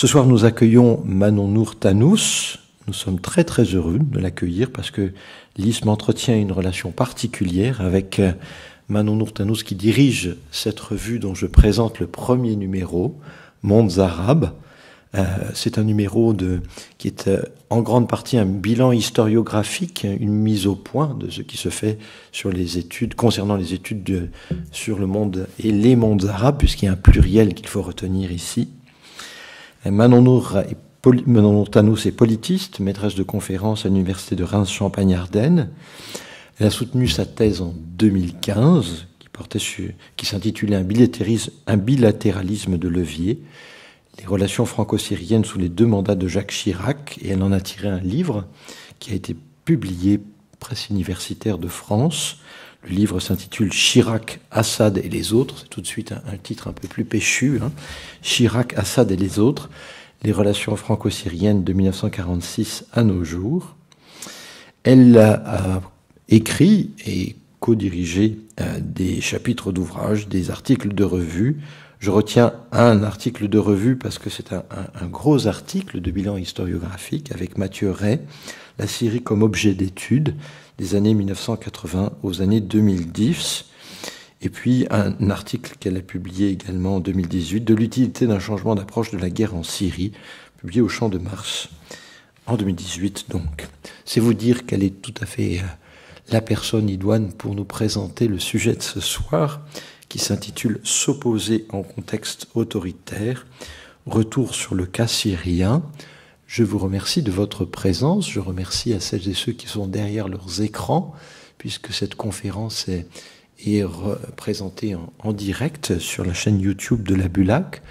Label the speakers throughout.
Speaker 1: Ce soir, nous accueillons Manon Nourtanous. Nous sommes très très heureux de l'accueillir parce que l'isme entretient une relation particulière avec euh, Manon Nourtanous qui dirige cette revue dont je présente le premier numéro, Mondes Arabes. Euh, c'est un numéro de, qui est euh, en grande partie un bilan historiographique, une mise au point de ce qui se fait sur les études, concernant les études sur le monde et les mondes arabes, puisqu'il y a un pluriel qu'il faut retenir ici. Manon Nour est, politiste, maîtresse de conférences à l'université de Reims-Champagne-Ardennes. Elle a soutenu sa thèse en 2015, qui, qui s'intitulait un, un bilatéralisme de levier, les relations franco-syriennes sous les deux mandats de Jacques Chirac, et elle en a tiré un livre qui a été publié presse universitaire de France, le livre s'intitule Chirac, Assad et les autres. C'est tout de suite un, titre un peu plus péchu. Hein. Chirac, Assad et les autres. Les relations franco-syriennes de 1946 à nos jours. Elle a écrit et co-dirigé euh, des chapitres d'ouvrages, des articles de revue. Je retiens un article de revue parce que c'est un, un, gros article de bilan historiographique avec Mathieu Ray, La Syrie comme objet d'étude des années 1980 aux années 2010. Et puis un article qu'elle a publié également en 2018 de l'utilité d'un changement d'approche de la guerre en Syrie, publié au Champ de Mars en 2018 donc. C'est vous dire qu'elle est tout à fait euh, la personne idoine pour nous présenter le sujet de ce soir qui s'intitule S'opposer en contexte autoritaire, retour sur le cas syrien. Je vous remercie de votre présence. Je remercie à celles et ceux qui sont derrière leurs écrans, puisque cette conférence est, présentée en, direct sur la chaîne YouTube de la Bulac.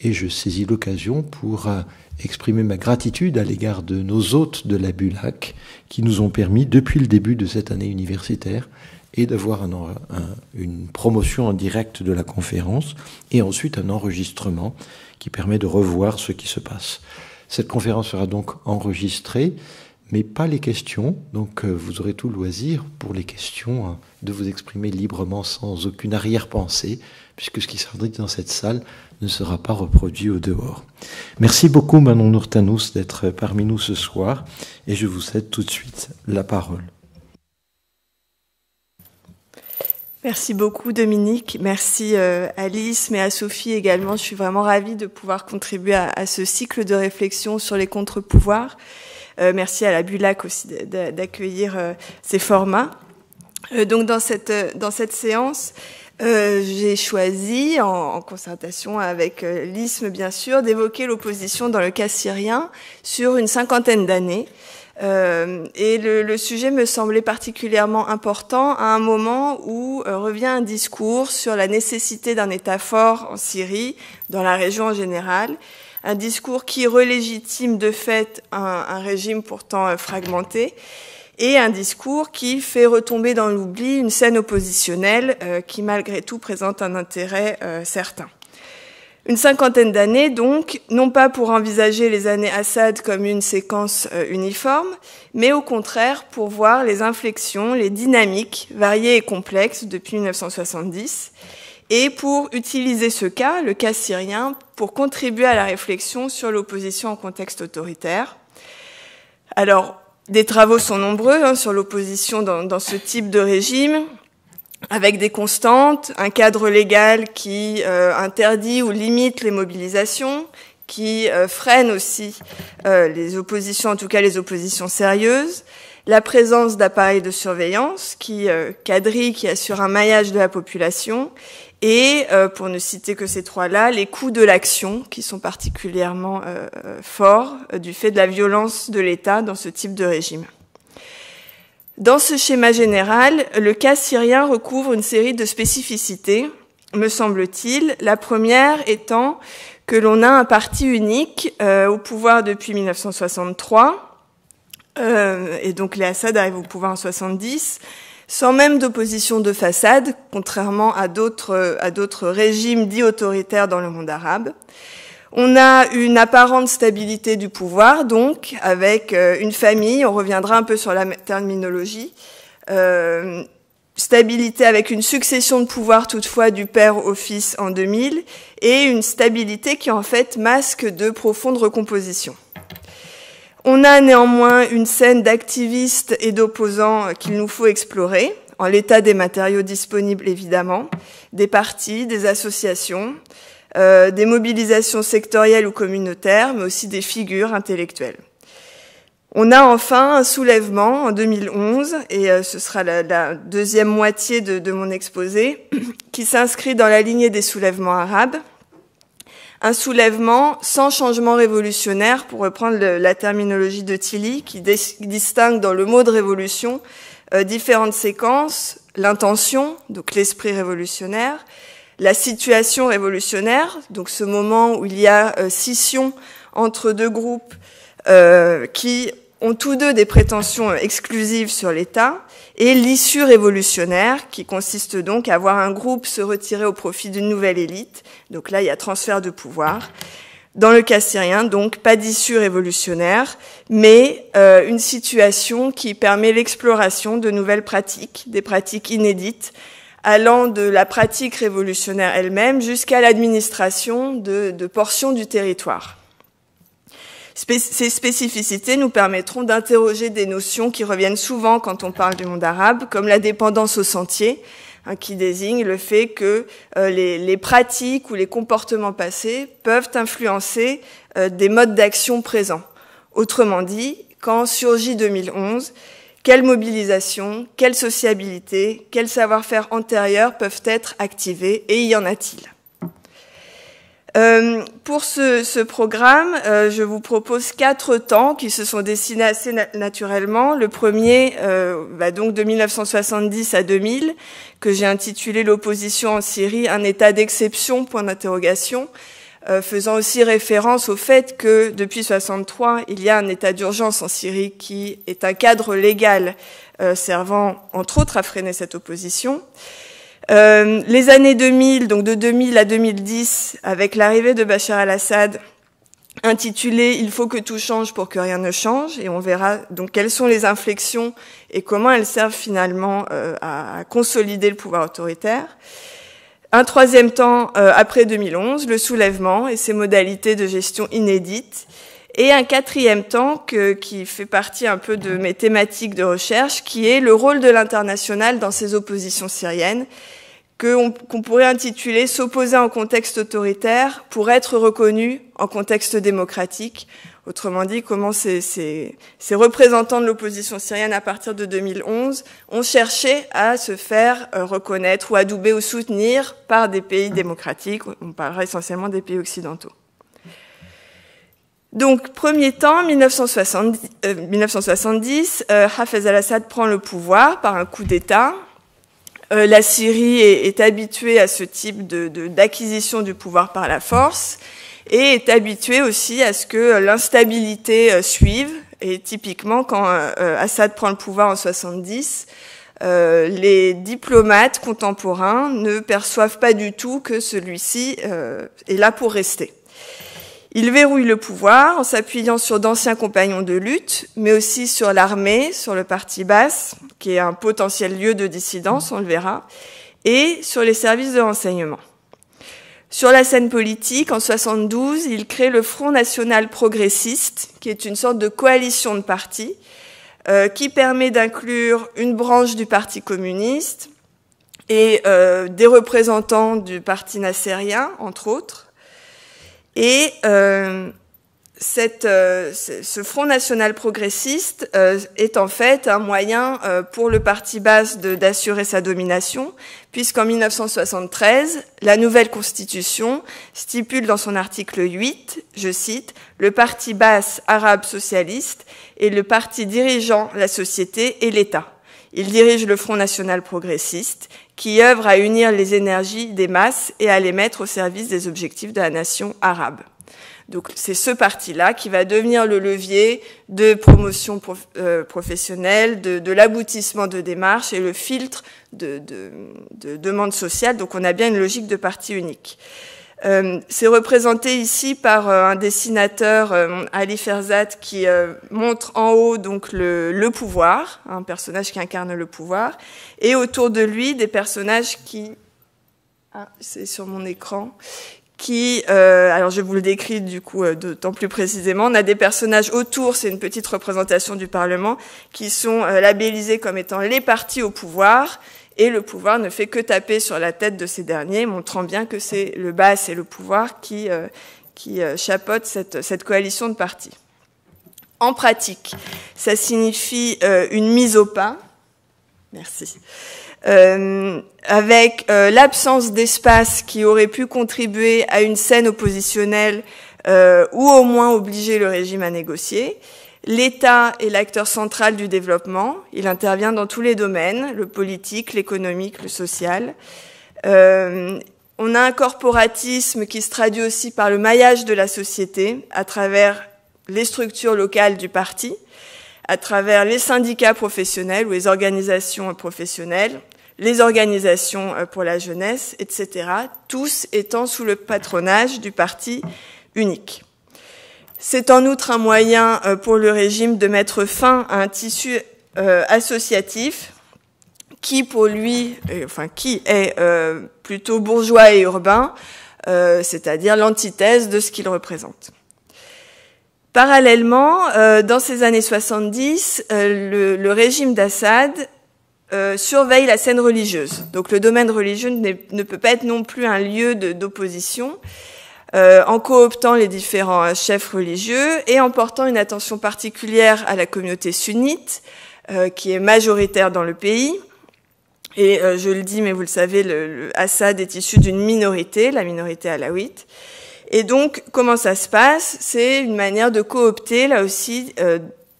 Speaker 1: Et je saisis l'occasion pour euh, exprimer ma gratitude à l'égard de nos hôtes de la Bulac qui nous ont permis, depuis le début de cette année universitaire, et d'avoir une promotion en direct de la conférence et ensuite un enregistrement qui permet de revoir ce qui se passe. Cette conférence sera donc enregistrée, mais pas les questions. Donc euh, vous aurez tout le loisir pour les questions hein, de vous exprimer librement sans aucune arrière-pensée, puisque ce qui sera dit dans cette salle ne sera pas reproduit au dehors. Merci beaucoup Manon Nourtanous d'être parmi nous ce soir, et je vous cède tout de suite la parole.
Speaker 2: Merci beaucoup Dominique, merci à euh, Alice, et à Sophie également. Je suis vraiment ravie de pouvoir contribuer à, ce cycle de réflexion sur les contre-pouvoirs. Euh, merci à la Bulac aussi d'accueillir euh, ces formats. donc dans cette, dans cette séance, j'ai choisi, en, concertation avec l'ISME bien sûr, d'évoquer l'opposition dans le cas syrien sur une cinquantaine d'années. Euh, et le, sujet me semblait particulièrement important à un moment où euh, revient un discours sur la nécessité d'un État fort en Syrie, dans la région en général, un discours qui relégitime de fait un, régime pourtant euh, fragmenté, et un discours qui fait retomber dans l'oubli une scène oppositionnelle qui malgré tout présente un intérêt certain. Une cinquantaine d'années, donc, non pas pour envisager les années Assad comme une séquence euh, uniforme, mais au contraire pour voir les inflexions, les dynamiques variées et complexes depuis 1970, et pour utiliser ce cas, le cas syrien, pour contribuer à la réflexion sur l'opposition en contexte autoritaire. Alors, des travaux sont nombreux hein, sur l'opposition dans, dans ce type de régime, avec des constantes, un cadre légal qui euh, interdit ou limite les mobilisations, qui euh, freine aussi euh, les oppositions, en tout cas les oppositions sérieuses, la présence d'appareils de surveillance qui quadrille, qui assurent un maillage de la population, et pour ne citer que ces trois-là, les coûts de l'action qui sont particulièrement forts du fait de la violence de l'État dans ce type de régime. Dans ce schéma général, le cas syrien recouvre une série de spécificités, me semble-t-il, la première étant que l'on a un parti unique euh, au pouvoir depuis 1963, euh, et donc les Assad arrivent au pouvoir en 70, sans même d'opposition de façade, contrairement à d'autres régimes dits autoritaires dans le monde arabe. On a une apparente stabilité du pouvoir, donc, avec euh, une famille, on reviendra un peu sur la terminologie, euh, stabilité avec une succession de pouvoirs toutefois du père au fils en 2000, et une stabilité qui en fait masque de profondes recompositions. On a néanmoins une scène d'activistes et d'opposants qu'il nous faut explorer, en l'état des matériaux disponibles évidemment, des partis, des associations, euh, des mobilisations sectorielles ou communautaires, mais aussi des figures intellectuelles. On a enfin un soulèvement en 2011, et euh, ce sera la, deuxième moitié de, mon exposé, qui s'inscrit dans la lignée des soulèvements arabes. Un soulèvement sans changement révolutionnaire, pour reprendre la terminologie de Tilly, qui distingue dans le mot de révolution euh, différentes séquences, l'intention, donc l'esprit révolutionnaire, la situation révolutionnaire, donc ce moment où il y a euh, scission entre deux groupes euh, qui ont tous deux des prétentions exclusives sur l'État, et l'issue révolutionnaire, qui consiste donc à voir un groupe se retirer au profit d'une nouvelle élite. Donc là, il y a transfert de pouvoir. Dans le cas syrien, donc pas d'issue révolutionnaire, mais euh, une situation qui permet l'exploration de nouvelles pratiques, des pratiques inédites, allant de la pratique révolutionnaire elle-même jusqu'à l'administration de, portions du territoire. Ces spécificités nous permettront d'interroger des notions qui reviennent souvent quand on parle du monde arabe, comme la dépendance au sentier, hein, qui désigne le fait que euh, les, pratiques ou les comportements passés peuvent influencer euh, des modes d'action présents. Autrement dit, quand surgit 2011, quelle mobilisation, quelle sociabilité, quel savoir-faire antérieur peuvent être activés et y en a-t-il euh, pour ce, programme, euh, je vous propose quatre temps qui se sont dessinés assez naturellement. Le premier, euh, donc de 1970 à 2000, que j'ai intitulé L'opposition en Syrie, un état d'exception, point d'interrogation. Euh, faisant aussi référence au fait que depuis 63, il y a un état d'urgence en Syrie qui est un cadre légal euh, servant entre autres à freiner cette opposition. Euh, les années 2000, donc de 2000 à 2010, avec l'arrivée de Bachar al-Assad, intitulé Il faut que tout change pour que rien ne change, et on verra donc quelles sont les inflexions et comment elles servent finalement à consolider le pouvoir autoritaire. Un troisième temps euh, après 2011, le soulèvement et ses modalités de gestion inédites. Et un quatrième temps qui fait partie un peu de mes thématiques de recherche, qui est le rôle de l'international dans ces oppositions syriennes, qu'on pourrait intituler S'opposer en contexte autoritaire pour être reconnu en contexte démocratique, Autrement dit, comment ces, représentants de l'opposition syrienne à partir de 2011 ont cherché à se faire euh, reconnaître ou adouber ou soutenir par des pays démocratiques, on parlera essentiellement des pays occidentaux. Donc, premier temps, 1970, euh, euh, Hafez al-Assad prend le pouvoir par un coup d'État. la Syrie est, habituée à ce type d'acquisition de, du pouvoir par la force et est habitué aussi à ce que euh, l'instabilité euh, suive. Et typiquement, quand euh, Assad prend le pouvoir en 70, les diplomates contemporains ne perçoivent pas du tout que celui-ci est là pour rester. Il verrouille le pouvoir en s'appuyant sur d'anciens compagnons de lutte, mais aussi sur l'armée, sur le parti basse, qui est un potentiel lieu de dissidence, on le verra, et sur les services de renseignement. Sur la scène politique, en 72, il crée le Front National Progressiste, qui est une sorte de coalition de partis, euh, qui permet d'inclure une branche du Parti communiste et euh, des représentants du Parti nassérien, entre autres. Et euh, euh, ce Front national progressiste euh, est en fait un moyen euh, pour le parti basse d'assurer sa domination, puisqu'en 1973, la nouvelle constitution stipule dans son article 8, je cite, le parti basse arabe socialiste est le parti dirigeant la société et l'État. Il dirige le Front national progressiste, qui œuvre à unir les énergies des masses et à les mettre au service des objectifs de la nation arabe. Donc c'est ce parti-là qui va devenir le levier de promotion euh, professionnelle, de, l'aboutissement de démarches et le filtre de, demande sociale. Donc on a bien une logique de parti unique. Euh, c'est représenté ici par euh, un dessinateur, Ali Ferzat, qui montre en haut donc le, le, pouvoir, un personnage qui incarne le pouvoir, et autour de lui des personnages qui, ah, c'est sur mon écran, qui, euh, alors je vous le décris du coup euh, d'autant plus précisément, on a des personnages autour, c'est une petite représentation du Parlement, qui sont euh, labellisés comme étant les partis au pouvoir, et le pouvoir ne fait que taper sur la tête de ces derniers, montrant bien que c'est le bas, c'est le pouvoir qui, euh, qui euh, chapeaute cette, cette coalition de partis. En pratique, ça signifie une mise au pas. Merci euh, avec euh, l'absence d'espace qui aurait pu contribuer à une scène oppositionnelle euh, ou au moins obliger le régime à négocier. L'État est l'acteur central du développement. Il intervient dans tous les domaines, le politique, l'économique, le social. on a un corporatisme qui se traduit aussi par le maillage de la société à travers les structures locales du parti, à travers les syndicats professionnels ou les organisations professionnelles, les organisations euh, pour la jeunesse, etc., tous étant sous le patronage du parti unique. C'est en outre un moyen euh, pour le régime de mettre fin à un tissu euh, associatif qui, pour lui, enfin qui est plutôt bourgeois et urbain, c'est-à-dire l'antithèse de ce qu'il représente. Parallèlement, dans ces années 70, le, le régime d'Assad euh, surveille la scène religieuse. Donc le domaine religieux ne peut pas être non plus un lieu d'opposition. Euh, en cooptant les différents euh, chefs religieux et en portant une attention particulière à la communauté sunnite, qui est majoritaire dans le pays. Et je le dis, mais vous le savez, le, Assad est issu d'une minorité, la minorité alaouite. Et donc, comment ça se passe C'est une manière de coopter, là aussi,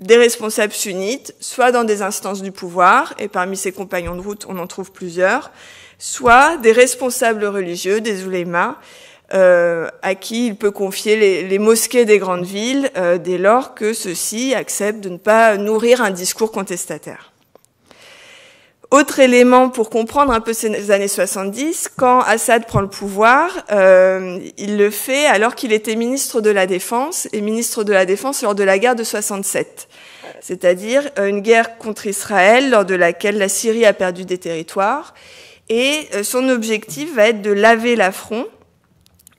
Speaker 2: des responsables sunnites, soit dans des instances du pouvoir, et parmi ses compagnons de route, on en trouve plusieurs, soit des responsables religieux, des oulémas, euh, à qui il peut confier les, mosquées des grandes villes, euh, dès lors que ceux-ci acceptent de ne pas nourrir un discours contestataire. Autre élément pour comprendre un peu ces années 70, quand Assad prend le pouvoir, euh, il le fait alors qu'il était ministre de la Défense et ministre de la Défense lors de la guerre de 67, c'est-à-dire euh, une guerre contre Israël lors de laquelle la Syrie a perdu des territoires et euh, son objectif va être de laver l'affront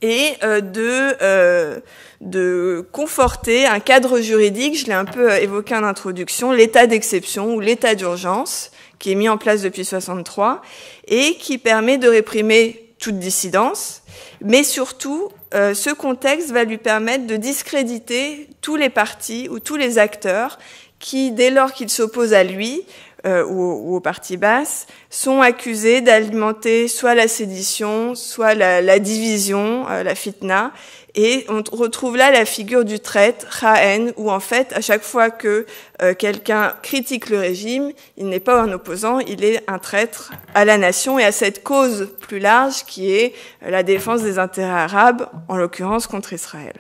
Speaker 2: et euh, de, de conforter un cadre juridique, je l'ai un peu évoqué en introduction, l'état d'exception ou l'état d'urgence qui est mis en place depuis 63 et qui permet de réprimer toute dissidence, mais surtout, euh, ce contexte va lui permettre de discréditer tous les partis ou tous les acteurs qui, dès lors qu'ils s'opposent à lui euh, ou, aux partis basses, sont accusés d'alimenter soit la sédition, soit la, division, euh, la fitna, et on retrouve là la figure du traître, Raen, où en fait, à chaque fois que euh, quelqu'un critique le régime, il n'est pas un opposant, il est un traître à la nation et à cette cause plus large qui est euh, la défense des intérêts arabes, en l'occurrence contre Israël.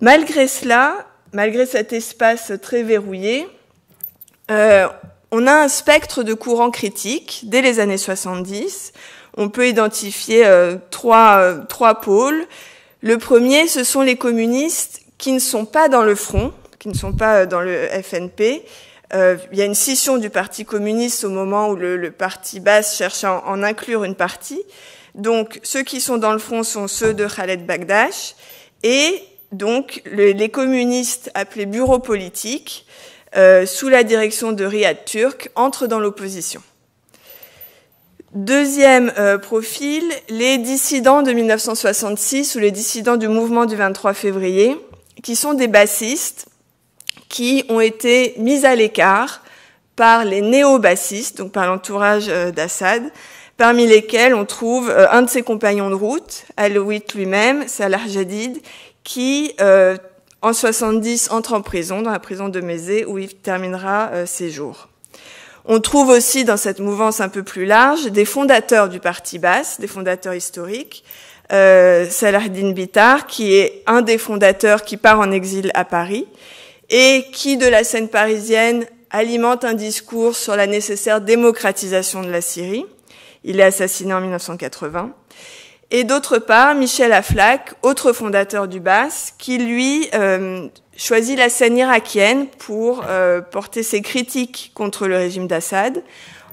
Speaker 2: Malgré cela, malgré cet espace très verrouillé, euh, on a un spectre de courants critiques dès les années 70. On peut identifier euh, trois, euh, trois pôles. Le premier, ce sont les communistes qui ne sont pas dans le front, qui ne sont pas euh, dans le FNP. il y a une scission du Parti communiste au moment où le, Parti basse cherche à en, inclure une partie. Donc ceux qui sont dans le front sont ceux de Khaled Bagdash et donc les communistes appelés bureaux politiques euh, sous la direction de Riyad Turk, entre dans l'opposition. Deuxième euh, profil, les dissidents de 1966 ou les dissidents du mouvement du 23 février, qui sont des bassistes qui ont été mis à l'écart par les néo-bassistes, donc par l'entourage euh, d'Assad, parmi lesquels on trouve un de ses compagnons de route, Alouit lui-même, Salah Jadid, qui en 70, entre en prison, dans la prison de Mézé, où il terminera euh, ses jours. On trouve aussi dans cette mouvance un peu plus large des fondateurs du Parti Basse, des fondateurs historiques. Euh, Saladin Bitar, qui est un des fondateurs qui part en exil à Paris et qui, de la scène parisienne, alimente un discours sur la nécessaire démocratisation de la Syrie. Il est assassiné en 1980 et d'autre part Michel Aflac, autre fondateur du BAS, qui lui euh, choisit la scène irakienne pour euh, porter ses critiques contre le régime d'Assad.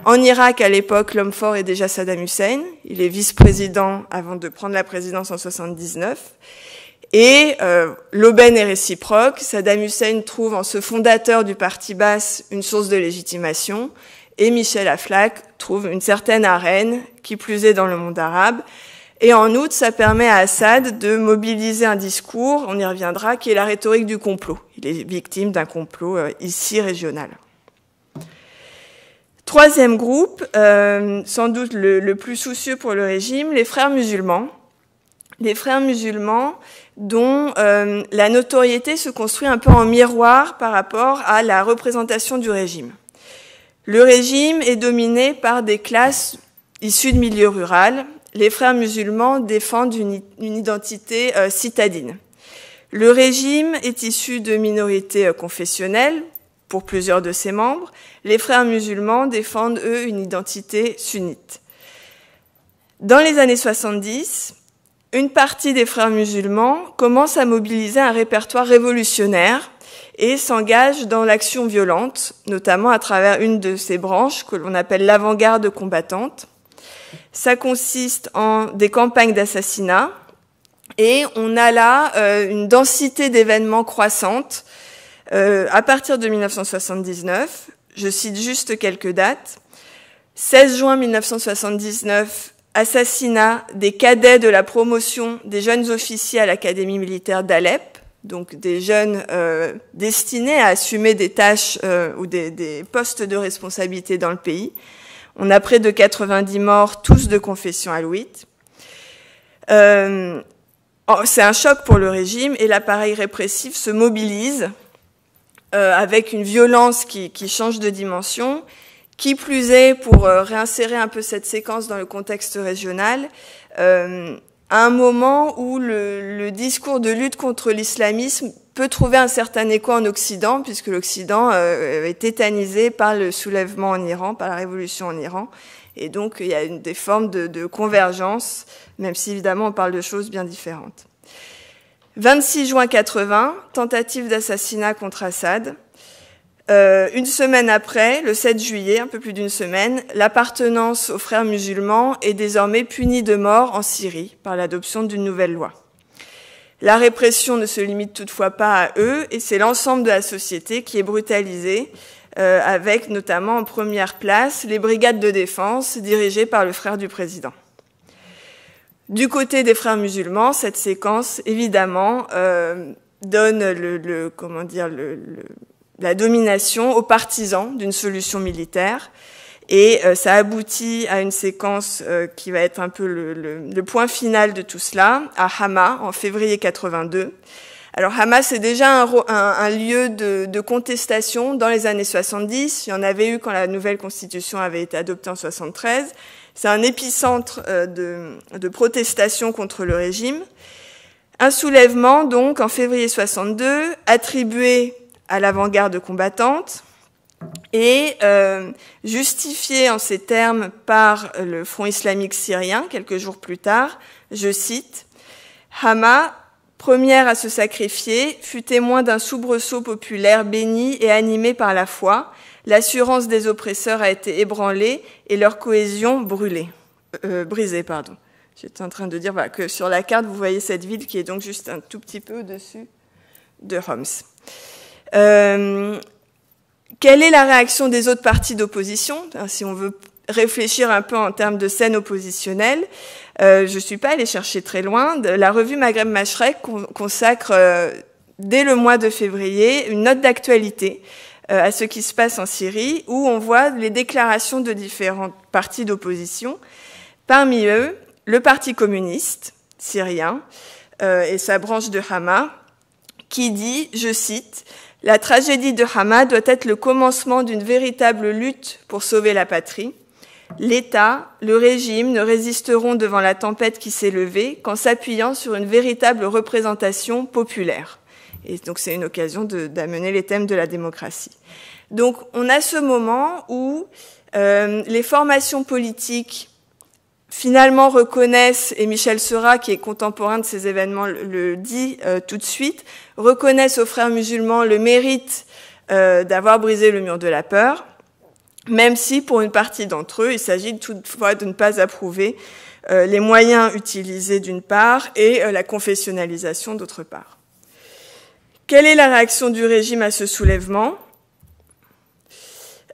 Speaker 2: En Irak, à l'époque, l'homme fort est déjà Saddam Hussein. Il est vice-président avant de prendre la présidence en 79. Et euh, l'aubaine est réciproque. Saddam Hussein trouve en ce fondateur du parti basse une source de légitimation. Et Michel Aflaq trouve une certaine arène, qui plus est dans le monde arabe, et en outre, ça permet à Assad de mobiliser un discours, on y reviendra, qui est la rhétorique du complot. Il est victime d'un complot euh, ici régional. Troisième groupe, euh, sans doute le, plus soucieux pour le régime, les frères musulmans. Les frères musulmans dont euh, la notoriété se construit un peu en miroir par rapport à la représentation du régime. Le régime est dominé par des classes issues de milieux ruraux, les frères musulmans défendent une, identité euh, citadine. Le régime est issu de minorités euh, confessionnelles pour plusieurs de ses membres. Les frères musulmans défendent, eux, une identité sunnite. Dans les années 70, une partie des frères musulmans commence à mobiliser un répertoire révolutionnaire et s'engage dans l'action violente, notamment à travers une de ses branches que l'on appelle l'avant-garde combattante. Ça consiste en des campagnes d'assassinats. et on a là euh, une densité d'événements croissantes. Euh, à partir de 1979. Je cite juste quelques dates. 16 juin 1979, assassinat des cadets de la promotion des jeunes officiers à l'Académie militaire d'Alep, donc des jeunes euh, destinés à assumer des tâches ou des, postes de responsabilité dans le pays. On a près de 90 morts, tous de confession alouite. Euh, c'est un choc pour le régime et l'appareil répressif se mobilise euh, avec une violence qui, change de dimension. Qui plus est, pour euh, réinsérer un peu cette séquence dans le contexte régional, à euh, un moment où le, le discours de lutte contre l'islamisme peut trouver un certain écho en Occident, puisque l'Occident euh, euh, est tétanisé par le soulèvement en Iran, par la révolution en Iran. Et donc, il y a des formes de, convergence, même si évidemment on parle de choses bien différentes. 26 juin 80, tentative d'assassinat contre Assad. Euh, une semaine après, le 7 juillet, un peu plus d'une semaine, l'appartenance aux frères musulmans est désormais punie de mort en Syrie par l'adoption d'une nouvelle loi. La répression ne se limite toutefois pas à eux et c'est l'ensemble de la société qui est brutalisée, euh, avec notamment en première place les brigades de défense dirigées par le frère du président. Du côté des frères musulmans, cette séquence, évidemment, euh, donne comment dire, la domination aux partisans d'une solution militaire. Et euh, ça aboutit à une séquence euh, qui va être un peu le, point final de tout cela, à Hama, en février 82. Alors Hama, c'est déjà un, lieu de, contestation dans les années 70. Il y en avait eu quand la nouvelle constitution avait été adoptée en 73. C'est un épicentre euh, de, de protestation contre le régime. Un soulèvement, donc, en février 62, attribué à l'avant-garde combattante et euh, justifié en ces termes par le Front islamique syrien quelques jours plus tard, je cite, Hama, première à se sacrifier, fut témoin d'un soubresaut populaire béni et animé par la foi. L'assurance des oppresseurs a été ébranlée et leur cohésion brûlée, euh, euh, brisée. Pardon. J'étais en train de dire que sur la carte, vous voyez cette ville qui est donc juste un tout petit peu au-dessus de Homs. Euh, quelle est la réaction des autres partis d'opposition Si on veut réfléchir un peu en termes de scène oppositionnelle, euh, je ne suis pas allée chercher très loin. La revue Maghreb Machrek consacre euh, dès le mois de février une note d'actualité euh, à ce qui se passe en Syrie, où on voit les déclarations de différents partis d'opposition. Parmi eux, le Parti communiste syrien et sa branche de Hamas, qui dit, je cite, la tragédie de Hama doit être le commencement d'une véritable lutte pour sauver la patrie. L'État, le régime ne résisteront devant la tempête qui s'est levée qu'en s'appuyant sur une véritable représentation populaire. Et donc c'est une occasion d'amener les thèmes de la démocratie. Donc on a ce moment où euh, les formations politiques finalement reconnaissent, et Michel Seurat, qui est contemporain de ces événements, le, dit euh, tout de suite, reconnaissent aux frères musulmans le mérite euh, d'avoir brisé le mur de la peur, même si pour une partie d'entre eux, il s'agit toutefois de ne pas approuver euh, les moyens utilisés d'une part et la confessionnalisation d'autre part. Quelle est la réaction du régime à ce soulèvement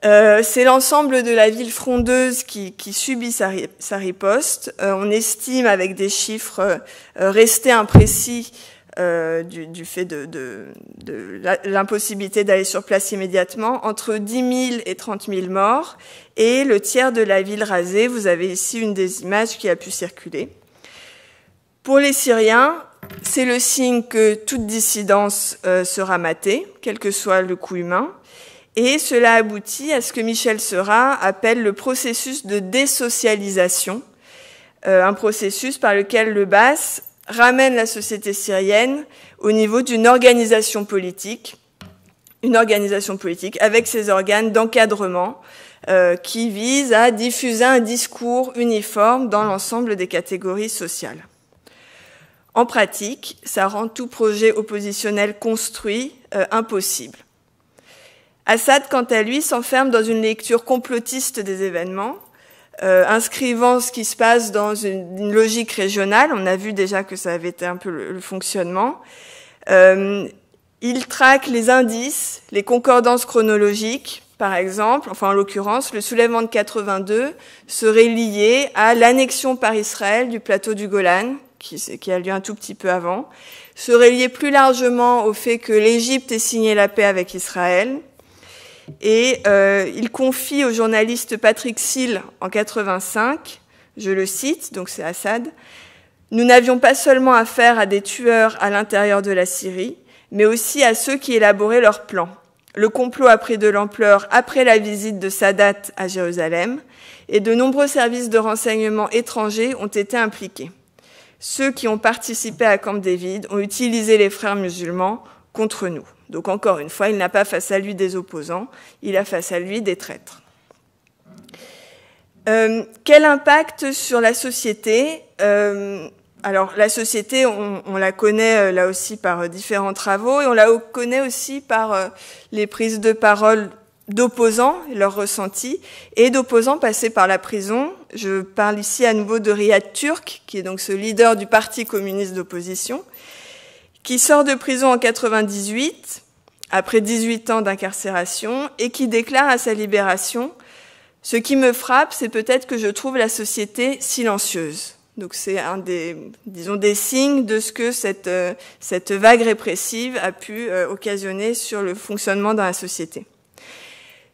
Speaker 2: euh, c'est l'ensemble de la ville frondeuse qui, subit sa, riposte. Euh, on estime, avec des chiffres euh, restés imprécis, du, fait de, l'impossibilité d'aller sur place immédiatement, entre 10 000 et 30 000 morts, et le tiers de la ville rasée. Vous avez ici une des images qui a pu circuler. Pour les Syriens, c'est le signe que toute dissidence sera matée, quel que soit le coût humain. Et cela aboutit à ce que Michel Seurat appelle le processus de désocialisation, euh, un processus par lequel le BAS ramène la société syrienne au niveau d'une organisation politique, une organisation politique avec ses organes d'encadrement euh, qui vise à diffuser un discours uniforme dans l'ensemble des catégories sociales. En pratique, ça rend tout projet oppositionnel construit euh, impossible. Assad, quant à lui, s'enferme dans une lecture complotiste des événements, euh, inscrivant ce qui se passe dans une, logique régionale. On a vu déjà que ça avait été un peu le, fonctionnement. Euh, il traque les indices, les concordances chronologiques, par exemple, enfin en l'occurrence, le soulèvement de 82 serait lié à l'annexion par Israël du plateau du Golan, qui, qui, a lieu un tout petit peu avant, serait lié plus largement au fait que l'Égypte ait signé la paix avec Israël, et euh, il confie au journaliste Patrick Seal en 85, je le cite, donc c'est Assad, Nous n'avions pas seulement affaire à des tueurs à l'intérieur de la Syrie, mais aussi à ceux qui élaboraient leurs plans. Le complot a pris de l'ampleur après la visite de Sadat à Jérusalem, et de nombreux services de renseignement étrangers ont été impliqués. Ceux qui ont participé à Camp David ont utilisé les frères musulmans contre nous. Donc encore une fois, il n'a pas face à lui des opposants, il a face à lui des traîtres. Euh, quel impact sur la société euh, Alors la société, on, la connaît euh, là aussi par différents travaux et on la connaît aussi par les prises de parole d'opposants, leurs ressentis, et d'opposants passés par la prison. Je parle ici à nouveau de Riyad Turk, qui est donc ce leader du Parti communiste d'opposition, qui sort de prison en 98, après 18 ans d'incarcération, et qui déclare à sa libération Ce qui me frappe, c'est peut-être que je trouve la société silencieuse. Donc c'est un des, disons, des signes de ce que cette, euh, cette vague répressive a pu euh, occasionner sur le fonctionnement dans la société.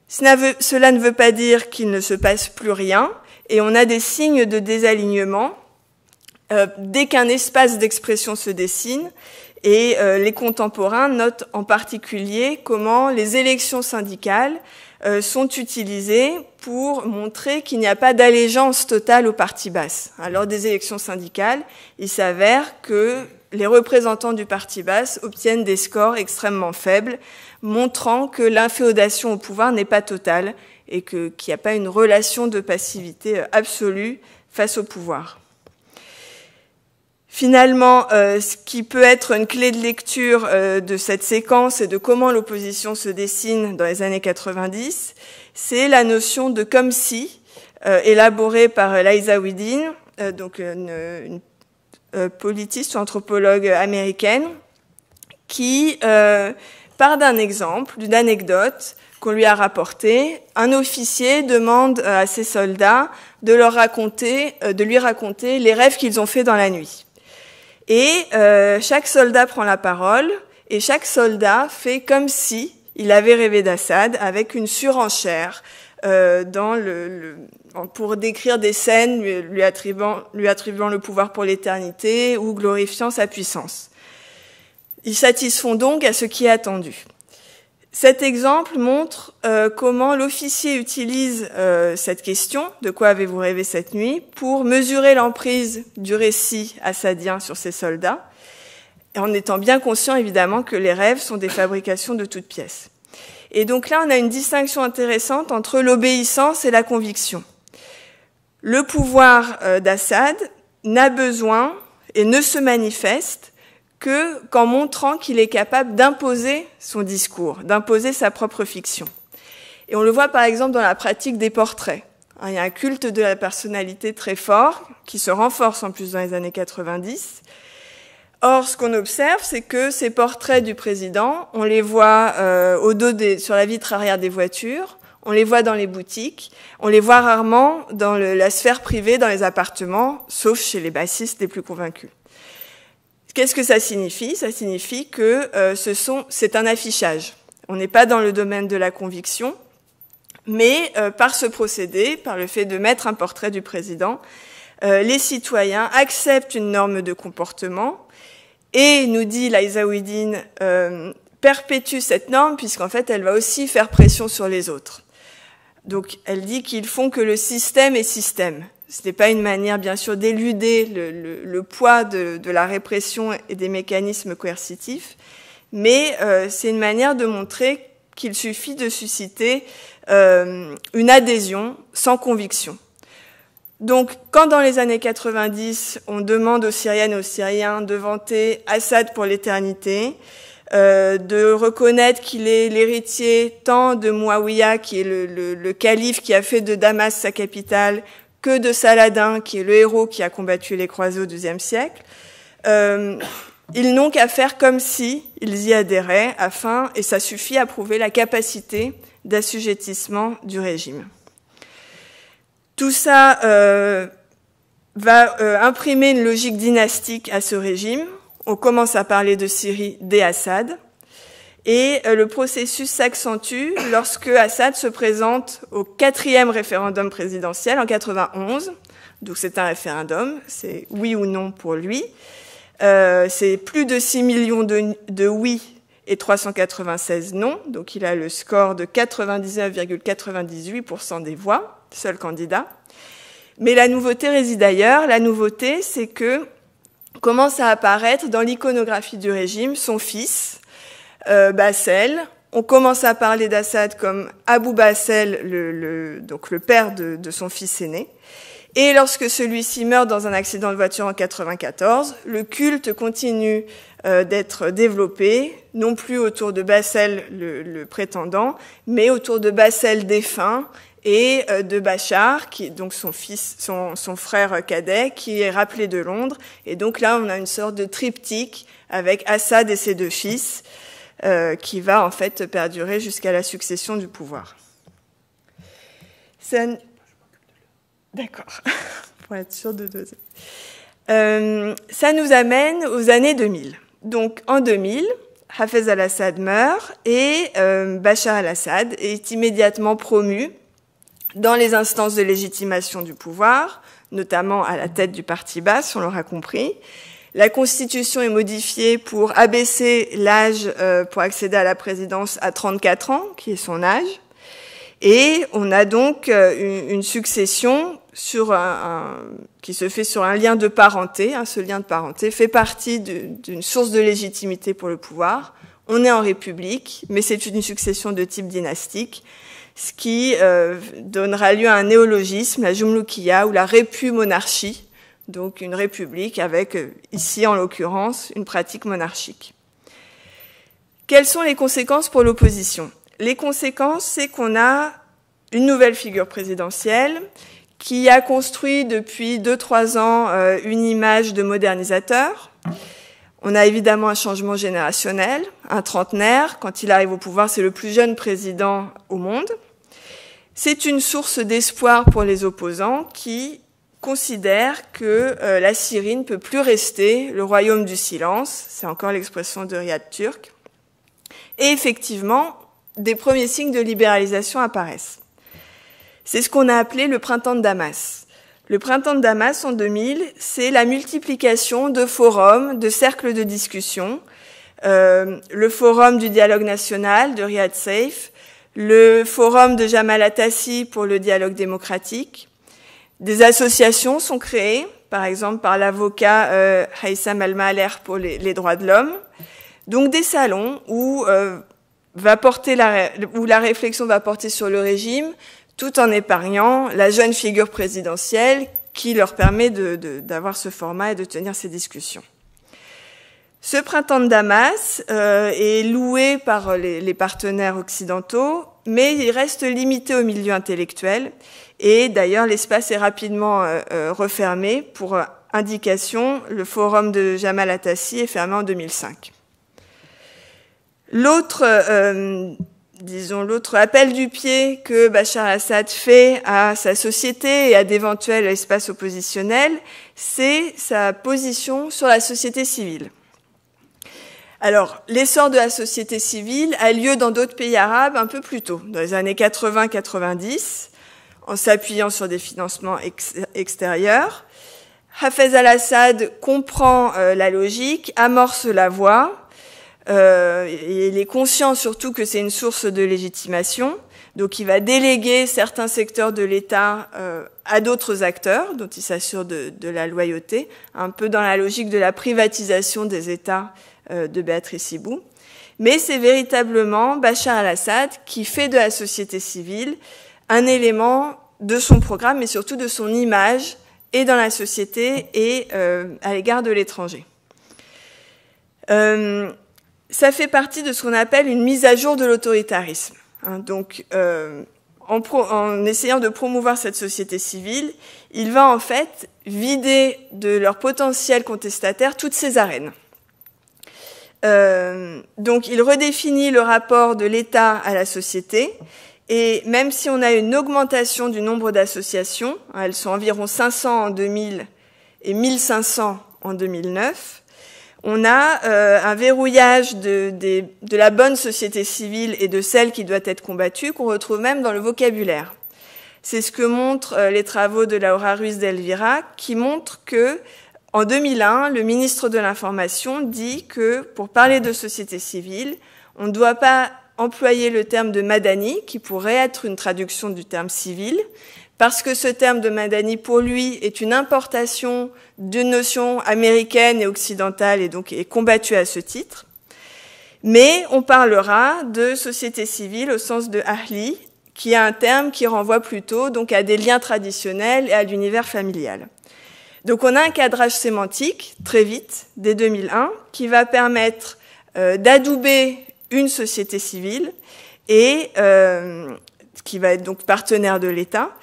Speaker 2: Cela ne veut pas dire qu'il ne se passe plus rien, et on a des signes de désalignement euh, dès qu'un espace d'expression se dessine. Et euh, les contemporains notent en particulier comment les élections syndicales euh, sont utilisées pour montrer qu'il n'y a pas d'allégeance totale au Parti basse. Lors des élections syndicales, il s'avère que les représentants du parti basse obtiennent des scores extrêmement faibles, montrant que l'inféodation au pouvoir n'est pas totale et qu'il n'y a pas une relation de passivité absolue face au pouvoir. Finalement, euh, ce qui peut être une clé de lecture euh, de cette séquence et de comment l'opposition se dessine dans les années 90, c'est la notion de comme si, euh, élaborée par Liza Widin, donc une, politiste ou anthropologue américaine, qui part d'un exemple, d'une anecdote qu'on lui a rapportée. Un officier demande à ses soldats de leur raconter, de lui raconter les rêves qu'ils ont faits dans la nuit. Et euh, chaque soldat prend la parole et chaque soldat fait comme si il avait rêvé d'Assad avec une surenchère euh, dans le, pour décrire des scènes lui attribuant, lui attribuant le pouvoir pour l'éternité ou glorifiant sa puissance. Ils satisfont donc à ce qui est attendu. Cet exemple montre euh, comment l'officier utilise euh, cette question, de quoi avez-vous rêvé cette nuit, pour mesurer l'emprise du récit assadien sur ses soldats, en étant bien conscient évidemment que les rêves sont des fabrications de toutes pièces. Et donc là, on a une distinction intéressante entre l'obéissance et la conviction. Le pouvoir euh, d'Assad n'a besoin et ne se manifeste que qu'en montrant qu'il est capable d'imposer son discours, d'imposer sa propre fiction. Et on le voit par exemple dans la pratique des portraits. Hein, il y a un culte de la personnalité très fort, qui se renforce en plus dans les années 90. Or, ce qu'on observe, c'est que ces portraits du président, on les voit euh, au dos des, sur la vitre arrière des voitures, on les voit dans les boutiques, on les voit rarement dans la sphère privée, dans les appartements, sauf chez les bassistes les plus convaincus. Qu'est-ce que ça signifie Ça signifie que euh, ce sont, c'est un affichage. On n'est pas dans le domaine de la conviction, mais euh, par ce procédé, par le fait de mettre un portrait du président, euh, les citoyens acceptent une norme de comportement et, nous dit Liza perpétue cette norme puisqu'en fait elle va aussi faire pression sur les autres. Donc elle dit qu'ils font que le système est système. Ce n'est pas une manière, bien sûr, d'éluder le, poids de, la répression et des mécanismes coercitifs, mais euh, c'est une manière de montrer qu'il suffit de susciter euh, une adhésion sans conviction. Donc, quand dans les années 90, on demande aux Syriennes et aux Syriens de vanter Assad pour l'éternité, euh, de reconnaître qu'il est l'héritier tant de Muawiyah, qui est le, calife qui a fait de Damas sa capitale, que de Saladin, qui est le héros qui a combattu les croisés au IIe siècle, euh, ils n'ont qu'à faire comme si ils y adhéraient, afin, et ça suffit à prouver la capacité d'assujettissement du régime. Tout ça euh, va euh, imprimer une logique dynastique à ce régime. On commence à parler de Syrie dès Assad. Et euh, le processus s'accentue lorsque Assad se présente au quatrième référendum présidentiel en 91. Donc c'est un référendum, c'est oui ou non pour lui. Euh, c'est plus de 6 millions de oui et 396 non. Donc il a le score de 99,98% des voix, seul candidat. Mais la nouveauté réside ailleurs. La nouveauté, c'est que commence à apparaître dans l'iconographie du régime son fils, euh, Bassel. On commence à parler d'Assad comme Abou Bassel, le, donc le père de, son fils aîné. Et lorsque celui-ci meurt dans un accident de voiture en 94, le culte continue euh, d'être développé, non plus autour de Bassel le, prétendant, mais autour de Bassel défunt et euh, de Bachar, qui est donc son fils, son, son frère cadet, qui est rappelé de Londres. Et donc là, on a une sorte de triptyque avec Assad et ses deux fils. Euh, qui va en fait perdurer jusqu'à la succession du pouvoir. D'accord, pour être sûr de doser. Euh, ça nous amène aux années 2000. Donc en 2000, Hafez al-Assad meurt et euh, Bachar al-Assad est immédiatement promu dans les instances de légitimation du pouvoir, notamment à la tête du parti basse, on l'aura compris, la Constitution est modifiée pour abaisser l'âge euh, pour accéder à la présidence à 34 ans, qui est son âge. Et on a donc euh, une succession sur qui se fait sur un lien de parenté. Hein. ce lien de parenté fait partie d'une source de légitimité pour le pouvoir. On est en République, mais c'est une succession de type dynastique, ce qui euh, donnera lieu à un néologisme, la Jumlukia ou la répu-monarchie, donc une république avec, euh, ici en l'occurrence, une pratique monarchique. Quelles sont les conséquences pour l'opposition Les conséquences, c'est qu'on a une nouvelle figure présidentielle qui a construit depuis 2-3 ans euh, une image de modernisateur. On a évidemment un changement générationnel, un trentenaire, quand il arrive au pouvoir, c'est le plus jeune président au monde. C'est une source d'espoir pour les opposants qui considère que euh, la Syrie ne peut plus rester le royaume du silence, c'est encore l'expression de Riyad Turc. et effectivement, des premiers signes de libéralisation apparaissent. C'est ce qu'on a appelé le printemps de Damas. Le printemps de Damas en 2000, c'est la multiplication de forums, de cercles de discussion, euh, le forum du dialogue national de Riyad Seif, le forum de Jamal Atassi pour le dialogue démocratique, des associations sont créées, par exemple par l'avocat euh, Haïssam al pour les, droits de l'homme. Donc des salons où, euh, va porter la, où la réflexion va porter sur le régime, tout en épargnant la jeune figure présidentielle qui leur permet d'avoir ce format et de tenir ces discussions. Ce printemps de Damas euh, est loué par les, les, partenaires occidentaux, mais il reste limité au milieu intellectuel et d'ailleurs, l'espace est rapidement euh, euh, refermé. Pour euh, indication, le forum de Jamal Atassi est fermé en 2005. L'autre, disons, l'autre appel du pied que Bachar Assad fait à sa société et à d'éventuels espaces oppositionnels, c'est sa position sur la société civile. Alors, l'essor de la société civile a lieu dans d'autres pays arabes un peu plus tôt, dans les années 80-90 en s'appuyant sur des financements extérieurs. Hafez al-Assad comprend euh, la logique, amorce la voie, euh, et il est conscient surtout que c'est une source de légitimation, donc il va déléguer certains secteurs de l'État euh, à d'autres acteurs dont il s'assure de, de, la loyauté, un peu dans la logique de la privatisation des États euh, de Béatrice Hibou. Mais c'est véritablement Bachar al-Assad qui fait de la société civile un élément de son programme, mais surtout de son image et dans la société et euh, à l'égard de l'étranger. Euh, ça fait partie de ce qu'on appelle une mise à jour de l'autoritarisme. Hein. donc, euh, en, en, essayant de promouvoir cette société civile, il va en fait vider de leur potentiel contestataire toutes ces arènes. donc, il redéfinit le rapport de l'État à la société et même si on a une augmentation du nombre d'associations, hein, elles sont environ 500 en 2000 et 1500 en 2009, on a euh, un verrouillage de, de, la bonne société civile et de celle qui doit être combattue qu'on retrouve même dans le vocabulaire. C'est ce que montrent euh, les travaux de Laura Ruiz d'Elvira, qui montrent que en 2001, le ministre de l'Information dit que pour parler de société civile, on ne doit pas employer le terme de Madani, qui pourrait être une traduction du terme civil, parce que ce terme de Madani, pour lui, est une importation d'une notion américaine et occidentale et donc est combattue à ce titre. Mais on parlera de société civile au sens de Ahli, qui est un terme qui renvoie plutôt donc à des liens traditionnels et à l'univers familial. Donc on a un cadrage sémantique, très vite, dès 2001, qui va permettre euh, d'adouber une société civile et euh, qui va être donc partenaire de l'État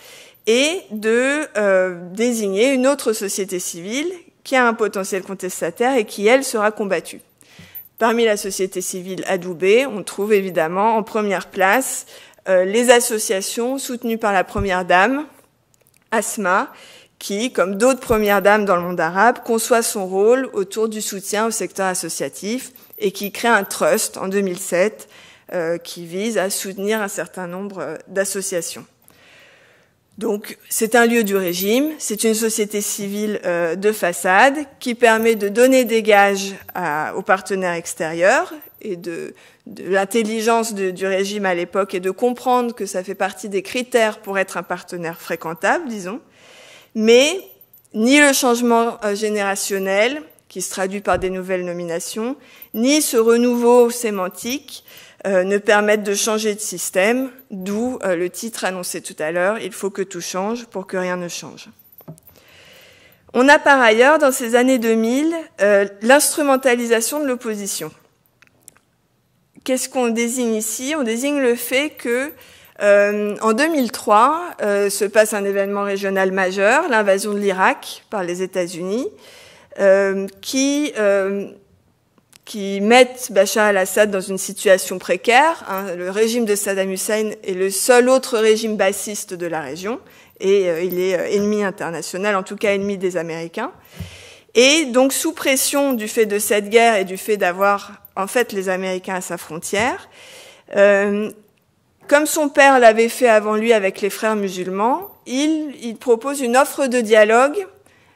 Speaker 2: et de euh, désigner une autre société civile qui a un potentiel contestataire et qui elle sera combattue. Parmi la société civile adoubée, on trouve évidemment en première place euh, les associations soutenues par la première dame, ASMA, qui, comme d'autres premières dames dans le monde arabe, conçoit son rôle autour du soutien au secteur associatif et qui crée un trust en 2007 euh, qui vise à soutenir un certain nombre euh, d'associations. Donc c'est un lieu du régime, c'est une société civile euh, de façade qui permet de donner des gages aux partenaires extérieurs et de, de l'intelligence du régime à l'époque et de comprendre que ça fait partie des critères pour être un partenaire fréquentable, disons mais ni le changement euh, générationnel, qui se traduit par des nouvelles nominations, ni ce renouveau sémantique euh, ne permettent de changer de système, d'où euh, le titre annoncé tout à l'heure, Il faut que tout change pour que rien ne change. On a par ailleurs, dans ces années 2000, l'instrumentalisation de l'opposition. Qu'est-ce qu'on désigne ici On désigne le fait que euh, en 2003 euh, se passe un événement régional majeur, l'invasion de l'Irak par les États-Unis, euh, qui, euh, qui mettent Bachar al-Assad dans une situation précaire. Hein. Le régime de Saddam Hussein est le seul autre régime bassiste de la région, et euh, il est ennemi international, en tout cas ennemi des Américains. Et donc sous pression du fait de cette guerre et du fait d'avoir en fait les Américains à sa frontière, euh, comme son père l'avait fait avant lui avec les frères musulmans, il, propose une offre de dialogue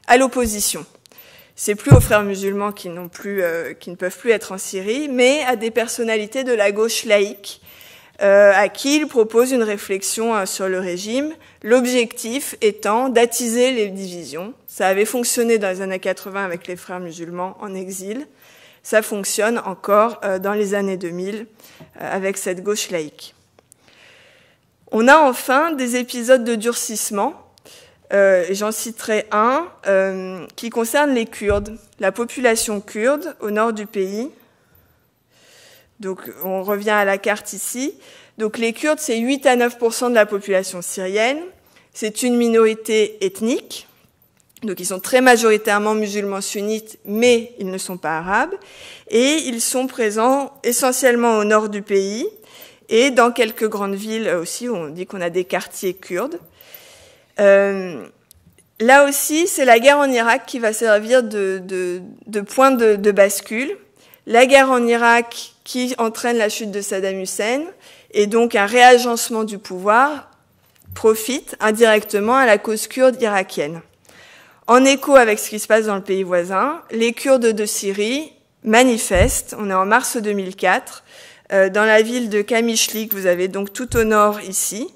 Speaker 2: à l'opposition. C'est plus aux frères musulmans qui, euh, qui ne peuvent plus être en Syrie, mais à des personnalités de la gauche laïque, euh, à qui il propose une réflexion euh, sur le régime, l'objectif étant d'attiser les divisions. Ça avait fonctionné dans les années 80 avec les frères musulmans en exil, ça fonctionne encore dans les années 2000 avec cette gauche laïque. On a enfin des épisodes de durcissement. Euh, J'en citerai un euh, qui concerne les Kurdes, la population kurde au nord du pays. Donc on revient à la carte ici. Donc les Kurdes, c'est 8 à 9 de la population syrienne. C'est une minorité ethnique. Donc ils sont très majoritairement musulmans sunnites, mais ils ne sont pas arabes. Et ils sont présents essentiellement au nord du pays, et dans quelques grandes villes aussi, on dit qu'on a des quartiers kurdes. Euh, là aussi, c'est la guerre en Irak qui va servir de, point de, de, bascule. La guerre en Irak qui entraîne la chute de Saddam Hussein et donc un réagencement du pouvoir profite indirectement à la cause kurde irakienne. En écho avec ce qui se passe dans le pays voisin, les Kurdes de Syrie manifestent, on est en mars 2004, euh, dans la ville de que vous avez donc tout au nord ici,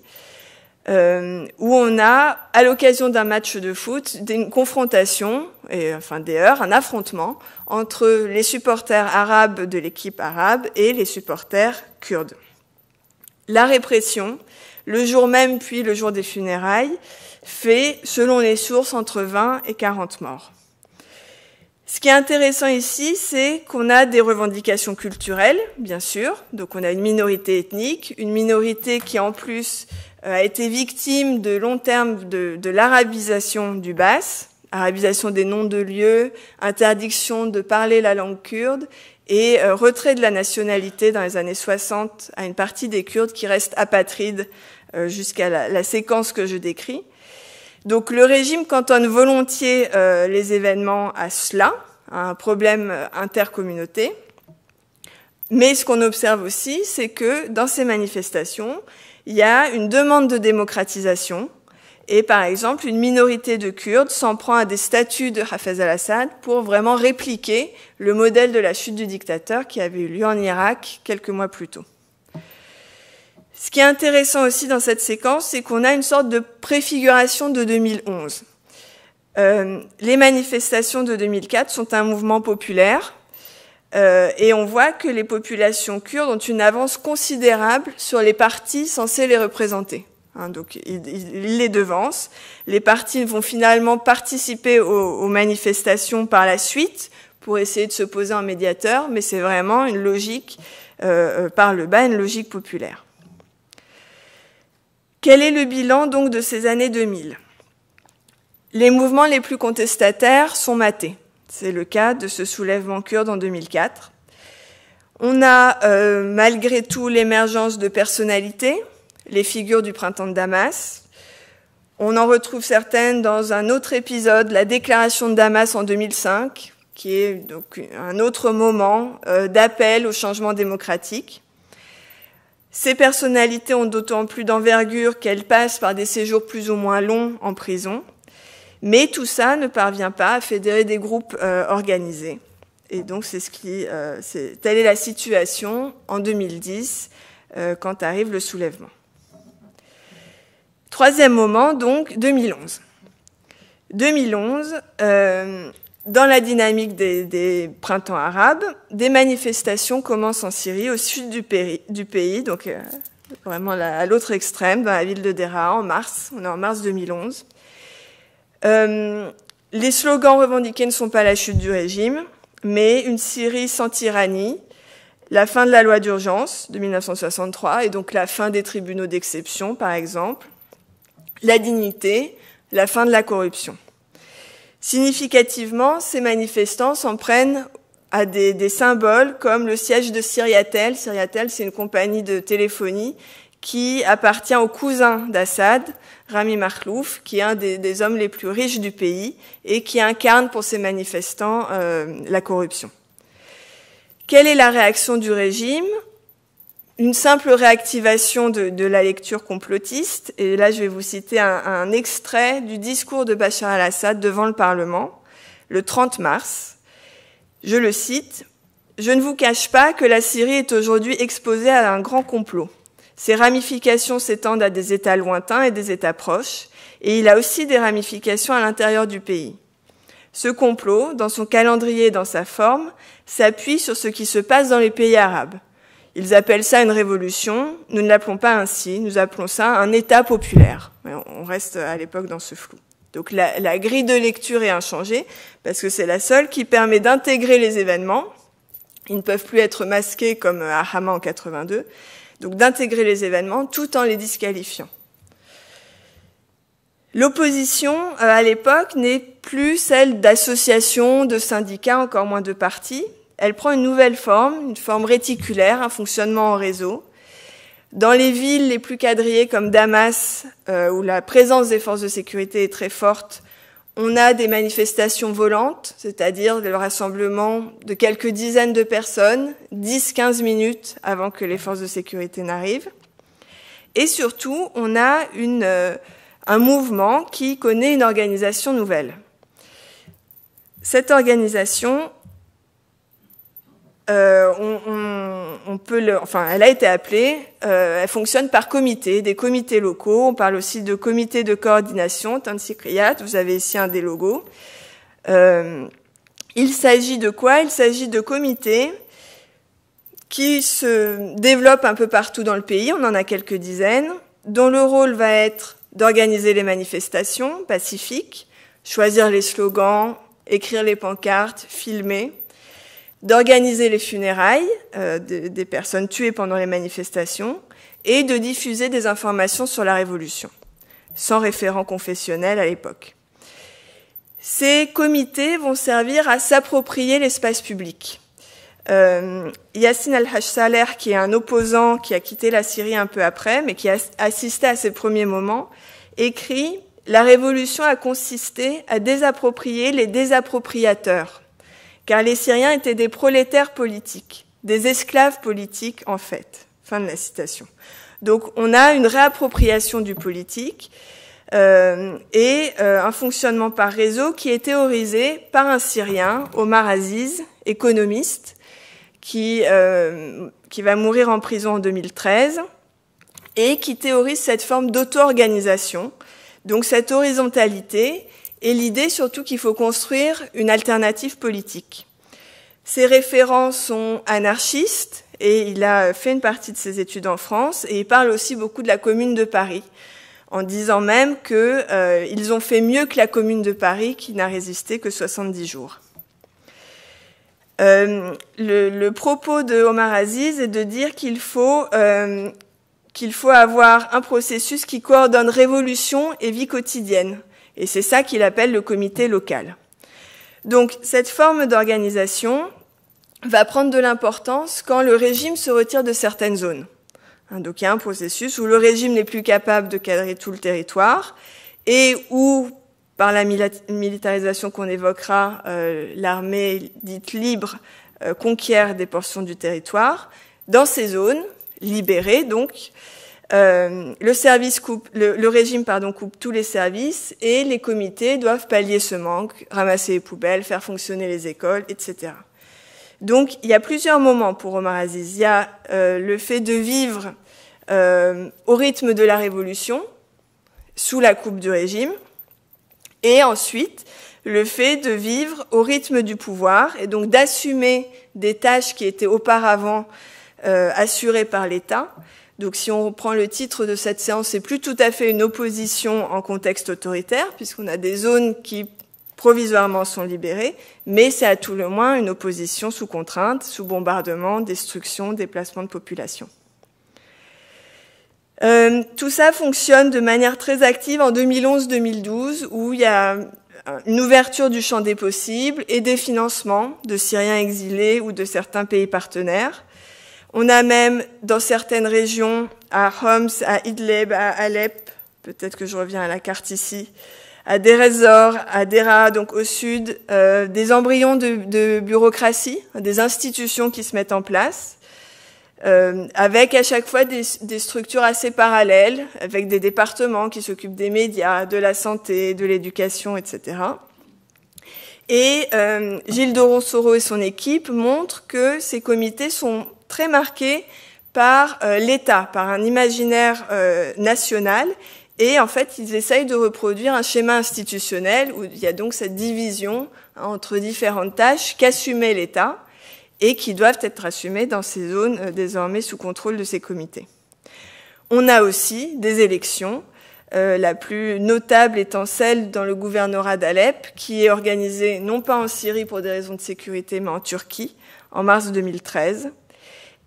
Speaker 2: euh, où on a, à l'occasion d'un match de foot, une confrontation, et, enfin des heures, un affrontement entre les supporters arabes de l'équipe arabe et les supporters kurdes. La répression, le jour même puis le jour des funérailles, fait, selon les sources, entre 20 et 40 morts. Ce qui est intéressant ici, c'est qu'on a des revendications culturelles, bien sûr. Donc on a une minorité ethnique, une minorité qui en plus euh, a été victime de long terme de, l'arabisation du Basse, arabisation des noms de lieux, interdiction de parler la langue kurde et euh, retrait de la nationalité dans les années 60 à une partie des Kurdes qui restent apatrides euh, jusqu'à la, la, séquence que je décris. Donc le régime cantonne volontiers euh, les événements à cela, à un problème euh, intercommunauté. Mais ce qu'on observe aussi, c'est que dans ces manifestations, il y a une demande de démocratisation. Et par exemple, une minorité de Kurdes s'en prend à des statuts de Hafez al-Assad pour vraiment répliquer le modèle de la chute du dictateur qui avait eu lieu en Irak quelques mois plus tôt. Ce qui est intéressant aussi dans cette séquence, c'est qu'on a une sorte de préfiguration de 2011. Euh, les manifestations de 2004 sont un mouvement populaire euh, et on voit que les populations kurdes ont une avance considérable sur les partis censés les représenter. Hein, donc ils les devancent. Les partis vont finalement participer aux, manifestations par la suite pour essayer de se poser en médiateur, mais c'est vraiment une logique euh, euh, par le bas, une logique populaire. Quel est le bilan donc de ces années 2000 Les mouvements les plus contestataires sont matés. C'est le cas de ce soulèvement kurde en 2004. On a euh, malgré tout l'émergence de personnalités, les figures du printemps de Damas. On en retrouve certaines dans un autre épisode, la déclaration de Damas en 2005, qui est donc un autre moment euh, d'appel au changement démocratique. Ces personnalités ont d'autant plus d'envergure qu'elles passent par des séjours plus ou moins longs en prison, mais tout ça ne parvient pas à fédérer des groupes euh, organisés. Et donc, c'est ce qui, euh, telle est la situation en 2010 euh, quand arrive le soulèvement. Troisième moment, donc 2011. 2011, dans la dynamique des, printemps arabes, des manifestations commencent en Syrie, au sud du, pays, donc euh, vraiment à l'autre extrême, dans la ville de Deraa, en mars. On est en mars 2011. Euh, les slogans revendiqués ne sont pas la chute du régime, mais une Syrie sans tyrannie, la fin de la loi d'urgence de 1963, et donc la fin des tribunaux d'exception, par exemple, la dignité, la fin de la corruption. Significativement, ces manifestants s'en prennent à des, symboles comme le siège de Syriatel. Syriatel, c'est une compagnie de téléphonie qui appartient au cousin d'Assad, Rami Marlouf, qui est un des, hommes les plus riches du pays et qui incarne pour ces manifestants euh, la corruption. Quelle est la réaction du régime une simple réactivation de, la lecture complotiste. Et là, je vais vous citer un, un extrait du discours de Bachar al-Assad devant le Parlement, le 30 mars. Je le cite. Je ne vous cache pas que la Syrie est aujourd'hui exposée à un grand complot. Ses ramifications s'étendent à des États lointains et des États proches, et il a aussi des ramifications à l'intérieur du pays. Ce complot, dans son calendrier et dans sa forme, s'appuie sur ce qui se passe dans les pays arabes, ils appellent ça une révolution. Nous ne l'appelons pas ainsi. Nous appelons ça un État populaire. On reste à l'époque dans ce flou. Donc la, grille de lecture est inchangée parce que c'est la seule qui permet d'intégrer les événements. Ils ne peuvent plus être masqués comme à Hama en 82. Donc d'intégrer les événements tout en les disqualifiant. L'opposition euh, à l'époque n'est plus celle d'associations, de syndicats, encore moins de partis elle prend une nouvelle forme, une forme réticulaire, un fonctionnement en réseau. Dans les villes les plus quadrillées comme Damas, euh, où la présence des forces de sécurité est très forte, on a des manifestations volantes, c'est-à-dire le rassemblement de quelques dizaines de personnes, 10-15 minutes avant que les forces de sécurité n'arrivent. Et surtout, on a une, euh, un mouvement qui connaît une organisation nouvelle. Cette organisation, euh, on, peut le, enfin, elle a été appelée. Euh, elle fonctionne par comité, des comités locaux. On parle aussi de comité de coordination, Tansikriat. Vous avez ici un des logos. Euh, il s'agit de quoi Il s'agit de comités qui se développent un peu partout dans le pays. On en a quelques dizaines, dont le rôle va être d'organiser les manifestations pacifiques, choisir les slogans, écrire les pancartes, filmer d'organiser les funérailles euh, des personnes tuées pendant les manifestations et de diffuser des informations sur la Révolution, sans référent confessionnel à l'époque. Ces comités vont servir à s'approprier l'espace public. Euh, Yassine al-Haj Saler, qui est un opposant qui a quitté la Syrie un peu après, mais qui a assisté à ses premiers moments, écrit La révolution a consisté à désapproprier les désappropriateurs car les Syriens étaient des prolétaires politiques, des esclaves politiques en fait. Fin de la citation. Donc on a une réappropriation du politique euh, et euh, un fonctionnement par réseau qui est théorisé par un Syrien, Omar Aziz, économiste, qui, euh, qui va mourir en prison en 2013 et qui théorise cette forme d'auto-organisation, donc cette horizontalité et l'idée surtout qu'il faut construire une alternative politique. Ses référents sont anarchistes et il a fait une partie de ses études en France et il parle aussi beaucoup de la Commune de Paris en disant même qu'ils euh, ont fait mieux que la Commune de Paris qui n'a résisté que 70 jours. Euh, le, propos de Omar Aziz est de dire qu'il faut, euh, qu'il faut avoir un processus qui coordonne révolution et vie quotidienne. Et c'est ça qu'il appelle le comité local. Donc cette forme d'organisation va prendre de l'importance quand le régime se retire de certaines zones. Hein, donc il y a un processus où le régime n'est plus capable de cadrer tout le territoire et où, par la militarisation qu'on évoquera, euh, l'armée dite libre euh, conquiert des portions du territoire. Dans ces zones, libérées donc, euh, le, service le, régime pardon, coupe tous les services et les comités doivent pallier ce manque, ramasser les poubelles, faire fonctionner les écoles, etc. Donc il y a plusieurs moments pour Omar Aziz. Il y a euh, le fait de vivre euh, au rythme de la révolution, sous la coupe du régime, et ensuite le fait de vivre au rythme du pouvoir et donc d'assumer des tâches qui étaient auparavant assurées par l'État donc si on reprend le titre de cette séance, c'est plus tout à fait une opposition en contexte autoritaire, puisqu'on a des zones qui provisoirement sont libérées, mais c'est à tout le moins une opposition sous contrainte, sous bombardement, destruction, déplacement de population. Euh, tout ça fonctionne de manière très active en 2011-2012, où il y a une ouverture du champ des possibles et des financements de Syriens exilés ou de certains pays partenaires. On a même, dans certaines régions, à Homs, à Idlib, à Alep, peut-être que je reviens à la carte ici, à Derezor, à Dera, donc au sud, euh, des embryons de, bureaucratie, des institutions qui se mettent en place, euh, avec à chaque fois des, structures assez parallèles, avec des départements qui s'occupent des médias, de la santé, de l'éducation, etc. Et euh, Gilles de soro et son équipe montrent que ces comités sont très marqués par euh, l'État, par un imaginaire euh, national. Et en fait, ils essayent de reproduire un schéma institutionnel où il y a donc cette division entre différentes tâches qu'assumait l'État et qui doivent être assumées dans ces zones euh, désormais sous contrôle de ces comités. On a aussi des élections, la plus notable étant celle dans le gouvernorat d'Alep, qui est organisée non pas en Syrie pour des raisons de sécurité, mais en Turquie, en mars 2013.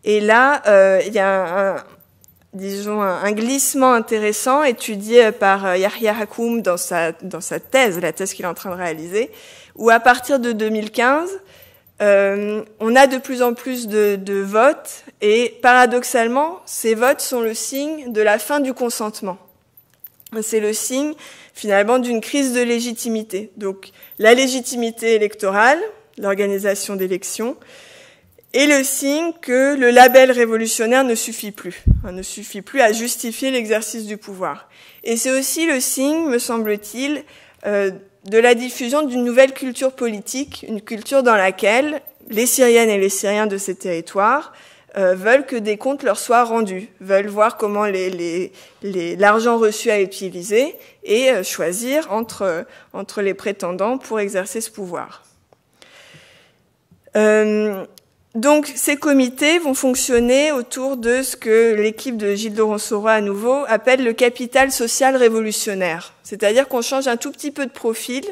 Speaker 2: Et là, euh, il y a un, disons, un, glissement intéressant étudié euh, par euh, Yahya Hakoum dans sa, dans sa thèse, la thèse qu'il est en train de réaliser, où à partir de 2015, euh, on a de plus en plus de, de, votes et paradoxalement, ces votes sont le signe de la fin du consentement. C'est le signe finalement d'une crise de légitimité. Donc la légitimité électorale, l'organisation d'élections, et le signe que le label révolutionnaire ne suffit plus, hein, ne suffit plus à justifier l'exercice du pouvoir. Et c'est aussi le signe, me semble-t-il, euh, de la diffusion d'une nouvelle culture politique, une culture dans laquelle les Syriennes et les Syriens de ces territoires euh, veulent que des comptes leur soient rendus, veulent voir comment l'argent les, les, reçu à utilisé et euh, choisir entre, entre les prétendants pour exercer ce pouvoir. Donc ces comités vont fonctionner autour de ce que l'équipe de Gilles de à nouveau appelle le capital social révolutionnaire, c'est-à-dire qu'on change un tout petit peu de profil.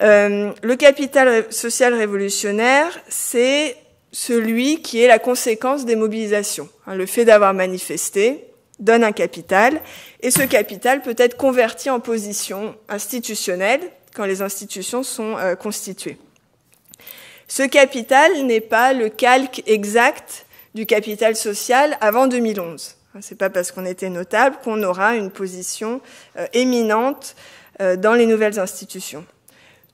Speaker 2: Euh, le capital social révolutionnaire, c'est celui qui est la conséquence des mobilisations. Hein, le fait d'avoir manifesté donne un capital, et ce capital peut être converti en position institutionnelle quand les institutions sont euh, constituées. Ce capital n'est pas le calque exact du capital social avant 2011. Hein, c'est pas parce qu'on était notable qu'on aura une position euh, éminente euh, dans les nouvelles institutions.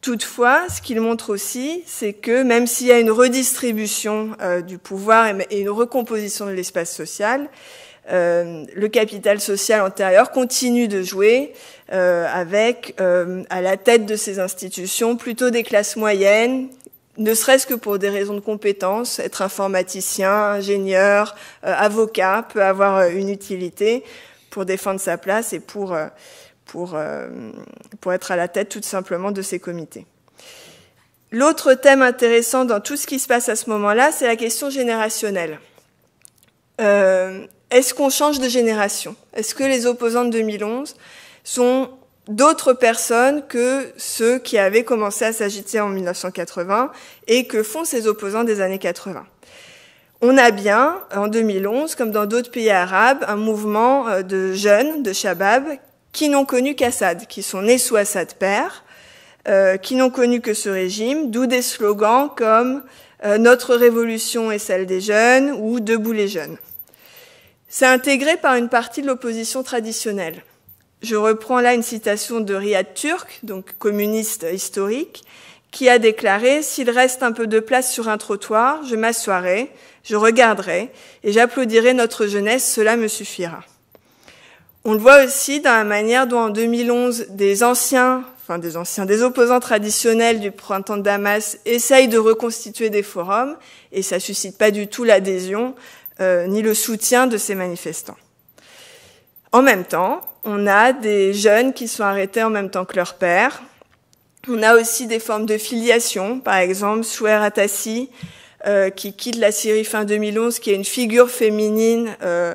Speaker 2: Toutefois, ce qu'il montre aussi, c'est que même s'il y a une redistribution euh, du pouvoir et une recomposition de l'espace social, le capital social antérieur continue de jouer avec à la tête de ces institutions plutôt des classes moyennes, ne serait-ce que pour des raisons de compétence. être informaticien, ingénieur, euh, avocat peut avoir euh, une utilité pour défendre sa place et pour, euh, pour, pour être à la tête tout simplement de ces comités. L'autre thème intéressant dans tout ce qui se passe à ce moment-là, c'est la question générationnelle. Est-ce qu'on change de génération Est-ce que les opposants de 2011 sont d'autres personnes que ceux qui avaient commencé à s'agiter en 1980 et que font ces opposants des années 80. On a bien, en 2011, comme dans d'autres pays arabes, un mouvement euh, de jeunes, de shabab, qui n'ont connu qu'Assad, qui sont nés sous Assad père, euh, qui n'ont connu que ce régime, d'où des slogans comme euh, Notre révolution est celle des jeunes ou Debout les jeunes. C'est intégré par une partie de l'opposition traditionnelle je reprends là une citation de Riyad Turk, donc communiste historique, qui a déclaré S'il reste un peu de place sur un trottoir, je m'assoirai, je regarderai et j'applaudirai notre jeunesse, cela me suffira. On le voit aussi dans la manière dont en 2011 des anciens, enfin des anciens, des opposants traditionnels du printemps de Damas essayent de reconstituer des forums et ça suscite pas du tout l'adhésion euh, ni le soutien de ces manifestants. En même temps, on a des jeunes qui sont arrêtés en même temps que leur père. On a aussi des formes de filiation, par exemple Souer Atassi, euh, qui quitte la Syrie fin 2011, qui est une figure féminine euh,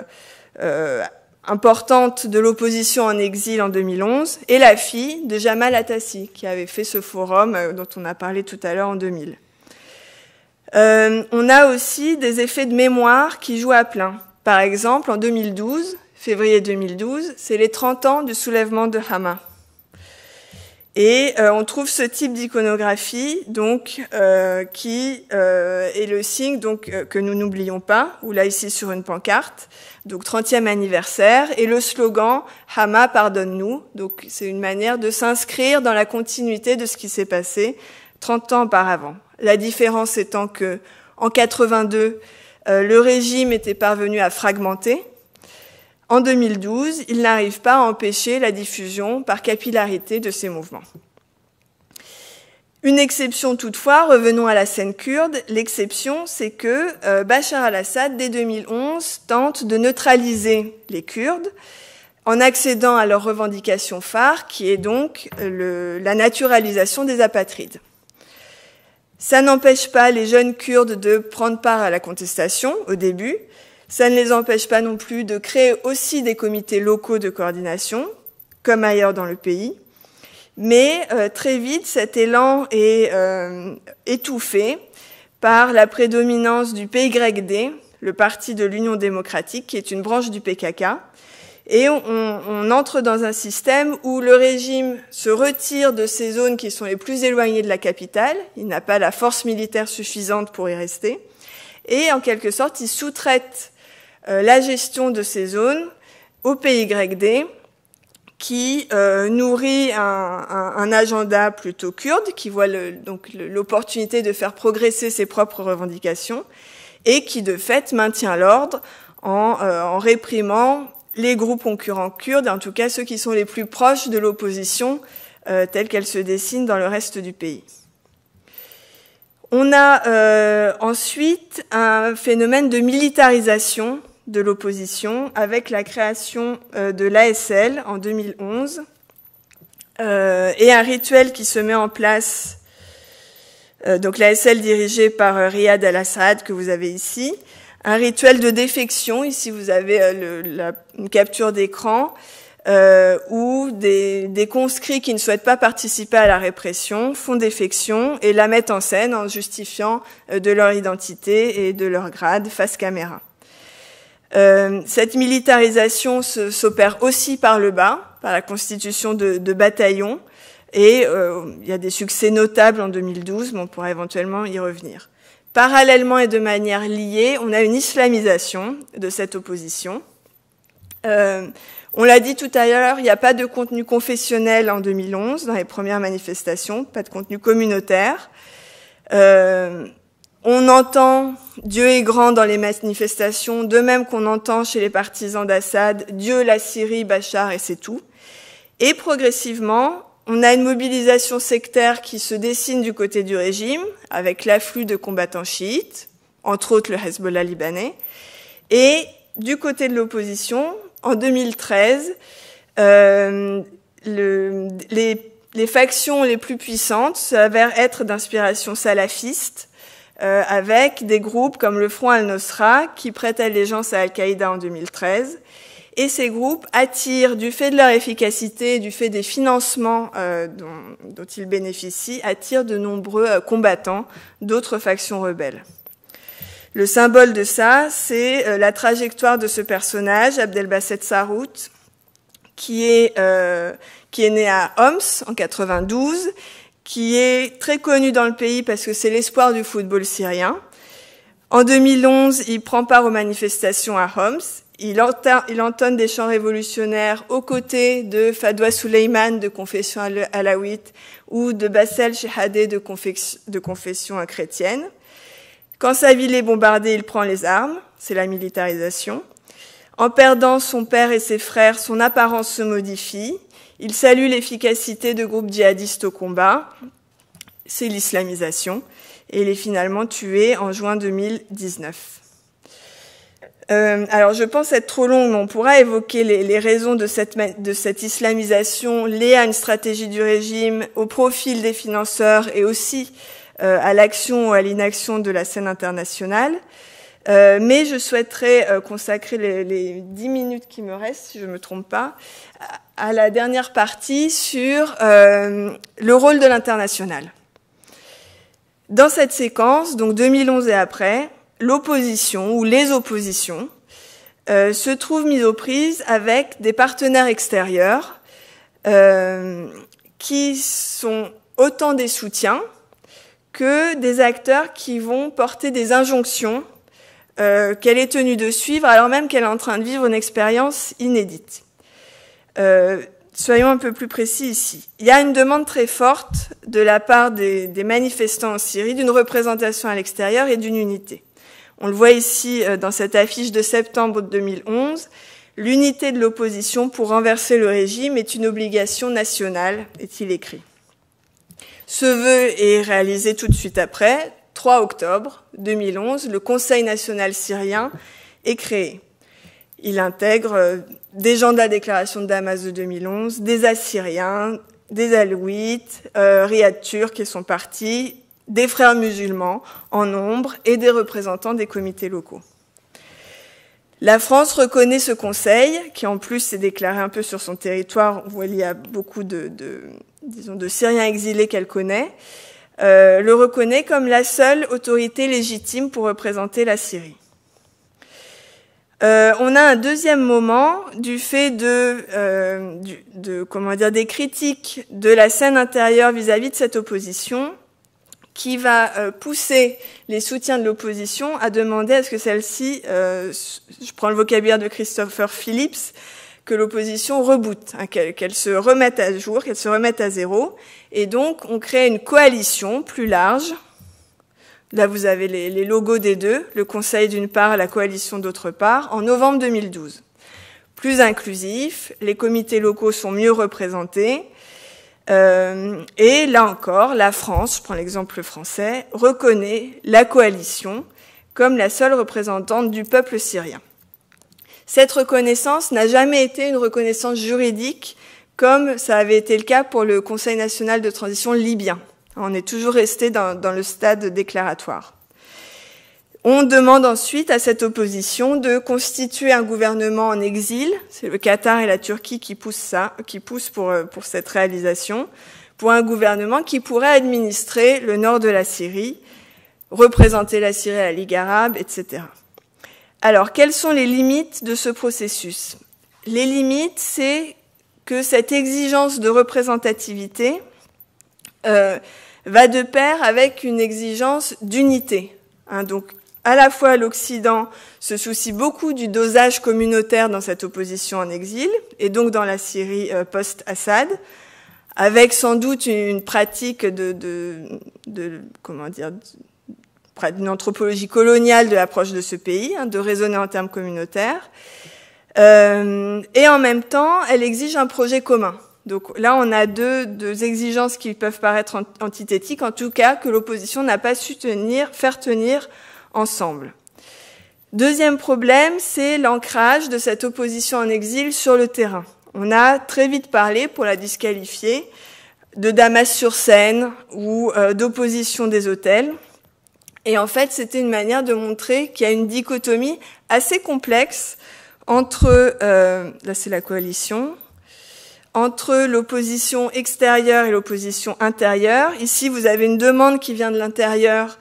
Speaker 2: euh, importante de l'opposition en exil en 2011, et la fille de Jamal Atassi, qui avait fait ce forum dont on a parlé tout à l'heure en 2000. on a aussi des effets de mémoire qui jouent à plein. Par exemple, en 2012, février 2012, c'est les 30 ans du soulèvement de Hama. Et euh, on trouve ce type d'iconographie donc euh, qui euh, est le signe donc que nous n'oublions pas, ou là ici sur une pancarte, donc 30e anniversaire, et le slogan Hama pardonne-nous. Donc c'est une manière de s'inscrire dans la continuité de ce qui s'est passé 30 ans auparavant. La différence étant que en 82, le régime était parvenu à fragmenter, en 2012, il n'arrive pas à empêcher la diffusion par capillarité de ces mouvements. Une exception toutefois, revenons à la scène kurde, l'exception c'est que euh, Bachar al-Assad, dès 2011, tente de neutraliser les Kurdes en accédant à leur revendication phare, qui est donc euh, la naturalisation des apatrides. Ça n'empêche pas les jeunes Kurdes de prendre part à la contestation au début, ça ne les empêche pas non plus de créer aussi des comités locaux de coordination, comme ailleurs dans le pays. Mais euh, très vite, cet élan est euh, étouffé par la prédominance du PYD, le parti de l'Union démocratique, qui est une branche du PKK. Et on, on, entre dans un système où le régime se retire de ces zones qui sont les plus éloignées de la capitale, il n'a pas la force militaire suffisante pour y rester, et en quelque sorte il sous-traite euh, la gestion de ces zones au PYD qui euh, nourrit un, agenda plutôt kurde, qui voit donc l'opportunité de faire progresser ses propres revendications, et qui de fait maintient l'ordre euh, en, réprimant les groupes concurrents kurdes, en tout cas ceux qui sont les plus proches de l'opposition telle qu'elle se dessine dans le reste du pays. On a ensuite un phénomène de militarisation de l'opposition avec la création euh, de l'ASL en 2011 euh, et un rituel qui se met en place, euh, donc l'ASL dirigée par euh, Riyad al-Assad que vous avez ici, un rituel de défection, ici vous avez la, une capture d'écran, où des, des, conscrits qui ne souhaitent pas participer à la répression font défection et la mettent en scène en justifiant de leur identité et de leur grade face caméra. Euh, cette militarisation s'opère aussi par le bas, par la constitution de, de bataillons, et euh, il y a des succès notables en 2012, mais on pourra éventuellement y revenir. Parallèlement et de manière liée, on a une islamisation de cette opposition. Euh, on l'a dit tout à l'heure, il n'y a pas de contenu confessionnel en 2011 dans les premières manifestations, pas de contenu communautaire. Euh, on entend Dieu est grand dans les manifestations, de même qu'on entend chez les partisans d'Assad Dieu, la Syrie, Bachar et c'est tout. Et progressivement, on a une mobilisation sectaire qui se dessine du côté du régime, avec l'afflux de combattants chiites, entre autres le Hezbollah libanais. Et du côté de l'opposition, en 2013, euh, les, les factions les plus puissantes s'avèrent être d'inspiration salafiste euh, avec des groupes comme le Front al-Nosra qui prête allégeance à Al-Qaïda en 2013. Et ces groupes attirent, du fait de leur efficacité, du fait des financements euh, dont, dont, ils bénéficient, attirent de nombreux euh, combattants d'autres factions rebelles. Le symbole de ça, c'est la trajectoire de ce personnage, Abdelbasset Sarout, qui est, qui est né à Homs en 92 qui est très connu dans le pays parce que c'est l'espoir du football syrien. En 2011, il prend part aux manifestations à Homs. Il, entonne des chants révolutionnaires aux côtés de Fadwa Suleiman, de confession alaouite ou de Bassel Shehadeh de confession chrétienne. Quand sa ville est bombardée, il prend les armes, c'est la militarisation. En perdant son père et ses frères, son apparence se modifie. Il salue l'efficacité de groupes djihadistes au combat, c'est l'islamisation, et il est finalement tué en juin 2019. Euh, alors je pense être trop longue, mais on pourra évoquer les, raisons de cette, de cette islamisation liée à une stratégie du régime, au profil des financeurs et aussi euh, à l'action ou à l'inaction de la scène internationale. Euh, mais je souhaiterais consacrer les, les 10 minutes qui me restent, si je ne me trompe pas, à la dernière partie sur euh, le rôle de l'international. Dans cette séquence, donc 2011 et après, l'opposition ou les oppositions euh, se trouvent mises aux prises avec des partenaires extérieurs euh, qui sont autant des soutiens que des acteurs qui vont porter des injonctions qu'elle est tenue de suivre alors même qu'elle est en train de vivre une expérience inédite. Euh, soyons un peu plus précis ici. Il y a une demande très forte de la part des, des manifestants en Syrie d'une représentation à l'extérieur et d'une unité. On le voit ici euh, dans cette affiche de septembre 2011. L'unité de l'opposition pour renverser le régime est une obligation nationale, est-il écrit. Ce vœu est réalisé tout de suite après. 3 octobre 2011, le Conseil national syrien est créé. Il intègre euh, des gens de la déclaration de Damas de 2011, des Assyriens, des Alouites, euh, Riyad Turc et son parti, des frères musulmans en nombre et des représentants des comités locaux. La France reconnaît ce conseil, qui en plus s'est déclaré un peu sur son territoire, où il y a beaucoup de, disons, de Syriens exilés qu'elle connaît, euh, le reconnaît comme la seule autorité légitime pour représenter la Syrie. Euh, on a un deuxième moment du fait euh, de, comment dire des critiques de la scène intérieure vis-à-vis de cette opposition qui va euh, pousser les soutiens de l'opposition à demander à ce que celle-ci, je prends le vocabulaire de Christopher Phillips, que l'opposition reboote, hein, qu'elle se remette à jour, qu'elle se remette à zéro. Et donc on crée une coalition plus large Là, vous avez les, logos des deux, le Conseil d'une part, la coalition d'autre part, en novembre 2012. Plus inclusif, les comités locaux sont mieux représentés, euh, et là encore, la France, je prends l'exemple français, reconnaît la coalition comme la seule représentante du peuple syrien. Cette reconnaissance n'a jamais été une reconnaissance juridique comme ça avait été le cas pour le Conseil national de transition libyen. On est toujours resté dans, le stade déclaratoire. On demande ensuite à cette opposition de constituer un gouvernement en exil. C'est le Qatar et la Turquie qui poussent ça, qui poussent pour, euh, pour cette réalisation, pour un gouvernement qui pourrait administrer le nord de la Syrie, représenter la Syrie à la Ligue arabe, etc. Alors, quelles sont les limites de ce processus Les limites, c'est que cette exigence de représentativité, euh, va de pair avec une exigence d'unité. Hein. donc, à la fois l'Occident se soucie beaucoup du dosage communautaire dans cette opposition en exil, et donc dans la Syrie euh, post-Assad, avec sans doute une pratique de, de, comment dire, d'une anthropologie coloniale de l'approche de ce pays, hein, de raisonner en termes communautaires. Euh, et en même temps, elle exige un projet commun. Donc là, on a deux, exigences qui peuvent paraître antithétiques, en tout cas que l'opposition n'a pas su tenir, faire tenir ensemble. Deuxième problème, c'est l'ancrage de cette opposition en exil sur le terrain. On a très vite parlé, pour la disqualifier, de Damas-sur-Seine ou euh, d'opposition des hôtels. Et en fait, c'était une manière de montrer qu'il y a une dichotomie assez complexe entre, euh, là c'est la coalition, entre l'opposition extérieure et l'opposition intérieure. Ici, vous avez une demande qui vient de l'intérieur.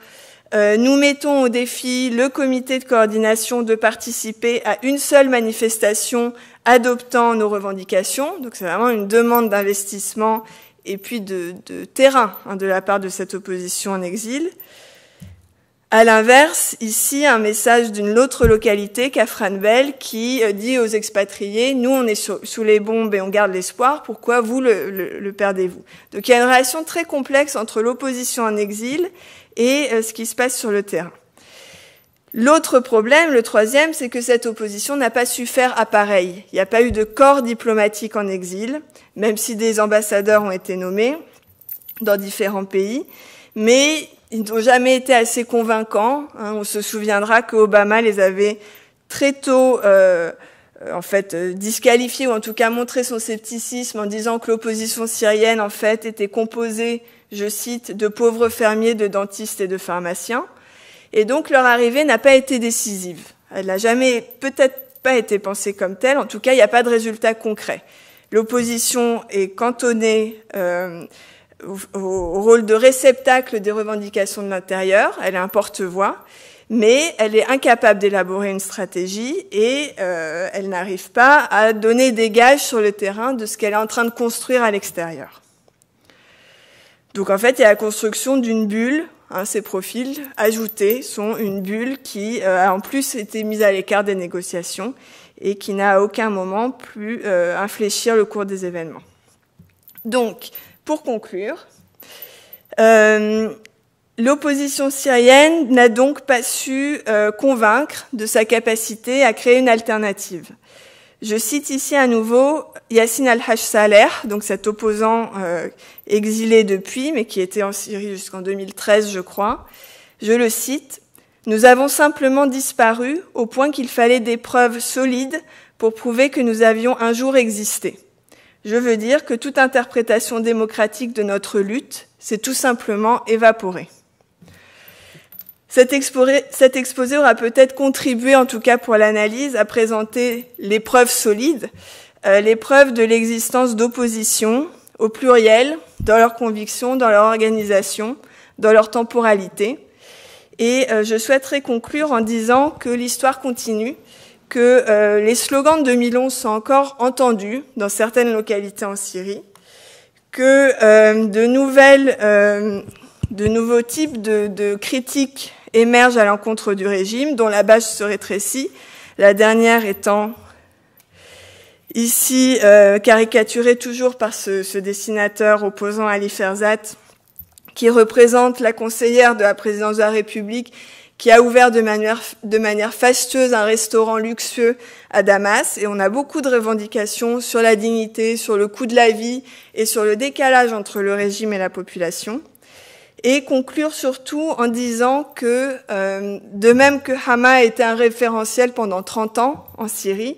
Speaker 2: Euh, nous mettons au défi le comité de coordination de participer à une seule manifestation adoptant nos revendications. Donc c'est vraiment une demande d'investissement et puis de, terrain hein, de la part de cette opposition en exil. À l'inverse, ici, un message d'une autre localité, Cafranvel, qui euh, dit aux expatriés, nous, on est sous les bombes et on garde l'espoir, pourquoi vous le, perdez-vous Donc il y a une relation très complexe entre l'opposition en exil et euh, ce qui se passe sur le terrain. L'autre problème, le troisième, c'est que cette opposition n'a pas su faire appareil. Il n'y a pas eu de corps diplomatique en exil, même si des ambassadeurs ont été nommés dans différents pays. Mais ils n'ont jamais été assez convaincants. Hein. On se souviendra que Obama les avait très tôt, euh, en fait, euh, disqualifiés ou en tout cas montré son scepticisme en disant que l'opposition syrienne, en fait, était composée, je cite, de pauvres fermiers, de dentistes et de pharmaciens. Et donc leur arrivée n'a pas été décisive. Elle n'a jamais, peut-être pas été pensée comme telle. En tout cas, il n'y a pas de résultat concret. L'opposition est cantonnée. Euh, au rôle de réceptacle des revendications de l'intérieur, elle est un porte-voix, mais elle est incapable d'élaborer une stratégie et euh, elle n'arrive pas à donner des gages sur le terrain de ce qu'elle est en train de construire à l'extérieur. Donc en fait, il y a la construction d'une bulle. Hein, ces profils ajoutés sont une bulle qui euh, a en plus été mise à l'écart des négociations et qui n'a à aucun moment pu euh, infléchir le cours des événements. Donc, pour conclure, euh, l'opposition syrienne n'a donc pas su euh, convaincre de sa capacité à créer une alternative. Je cite ici à nouveau Yassine al hash donc cet opposant euh, exilé depuis, mais qui était en Syrie jusqu'en 2013, je crois. Je le cite. Nous avons simplement disparu au point qu'il fallait des preuves solides pour prouver que nous avions un jour existé. Je veux dire que toute interprétation démocratique de notre lutte s'est tout simplement évaporée. Cet exposé, aura peut-être contribué, en tout cas pour l'analyse, à présenter les preuves solides, euh, les preuves de l'existence d'opposition, au pluriel, dans leurs convictions, dans leur organisation, dans leur temporalité. Et euh, je souhaiterais conclure en disant que l'histoire continue que euh, les slogans de 2011 sont encore entendus dans certaines localités en Syrie, que euh, de, nouvelles, euh, de nouveaux types de, critiques émergent à l'encontre du régime, dont la base se rétrécit, la dernière étant ici caricaturée toujours par ce, ce dessinateur opposant Ali Ferzat, qui représente la conseillère de la présidence de la République qui a ouvert de manière, de manière fastueuse un restaurant luxueux à Damas. Et on a beaucoup de revendications sur la dignité, sur le coût de la vie et sur le décalage entre le régime et la population. Et conclure surtout en disant que, euh, de même que Hama été un référentiel pendant 30 ans en Syrie,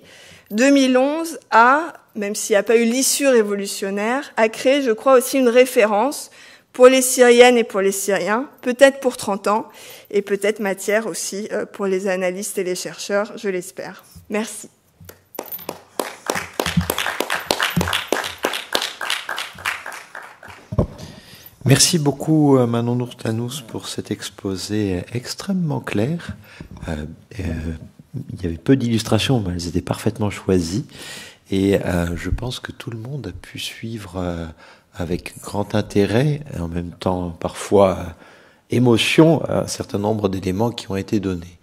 Speaker 2: 2011 a, même s'il n'y a pas eu l'issue révolutionnaire, a créé, je crois, aussi une référence pour les Syriennes et pour les Syriens, peut-être pour 30 ans, et peut-être matière aussi euh, pour les analystes et les chercheurs, je l'espère. Merci.
Speaker 1: Merci beaucoup euh, Manon Nourtanous pour cet exposé extrêmement clair. Euh, il y avait peu d'illustrations, mais elles étaient parfaitement choisies. Et je pense que tout le monde a pu suivre avec grand intérêt et en même temps parfois euh, émotion à un certain nombre d'éléments qui ont été donnés.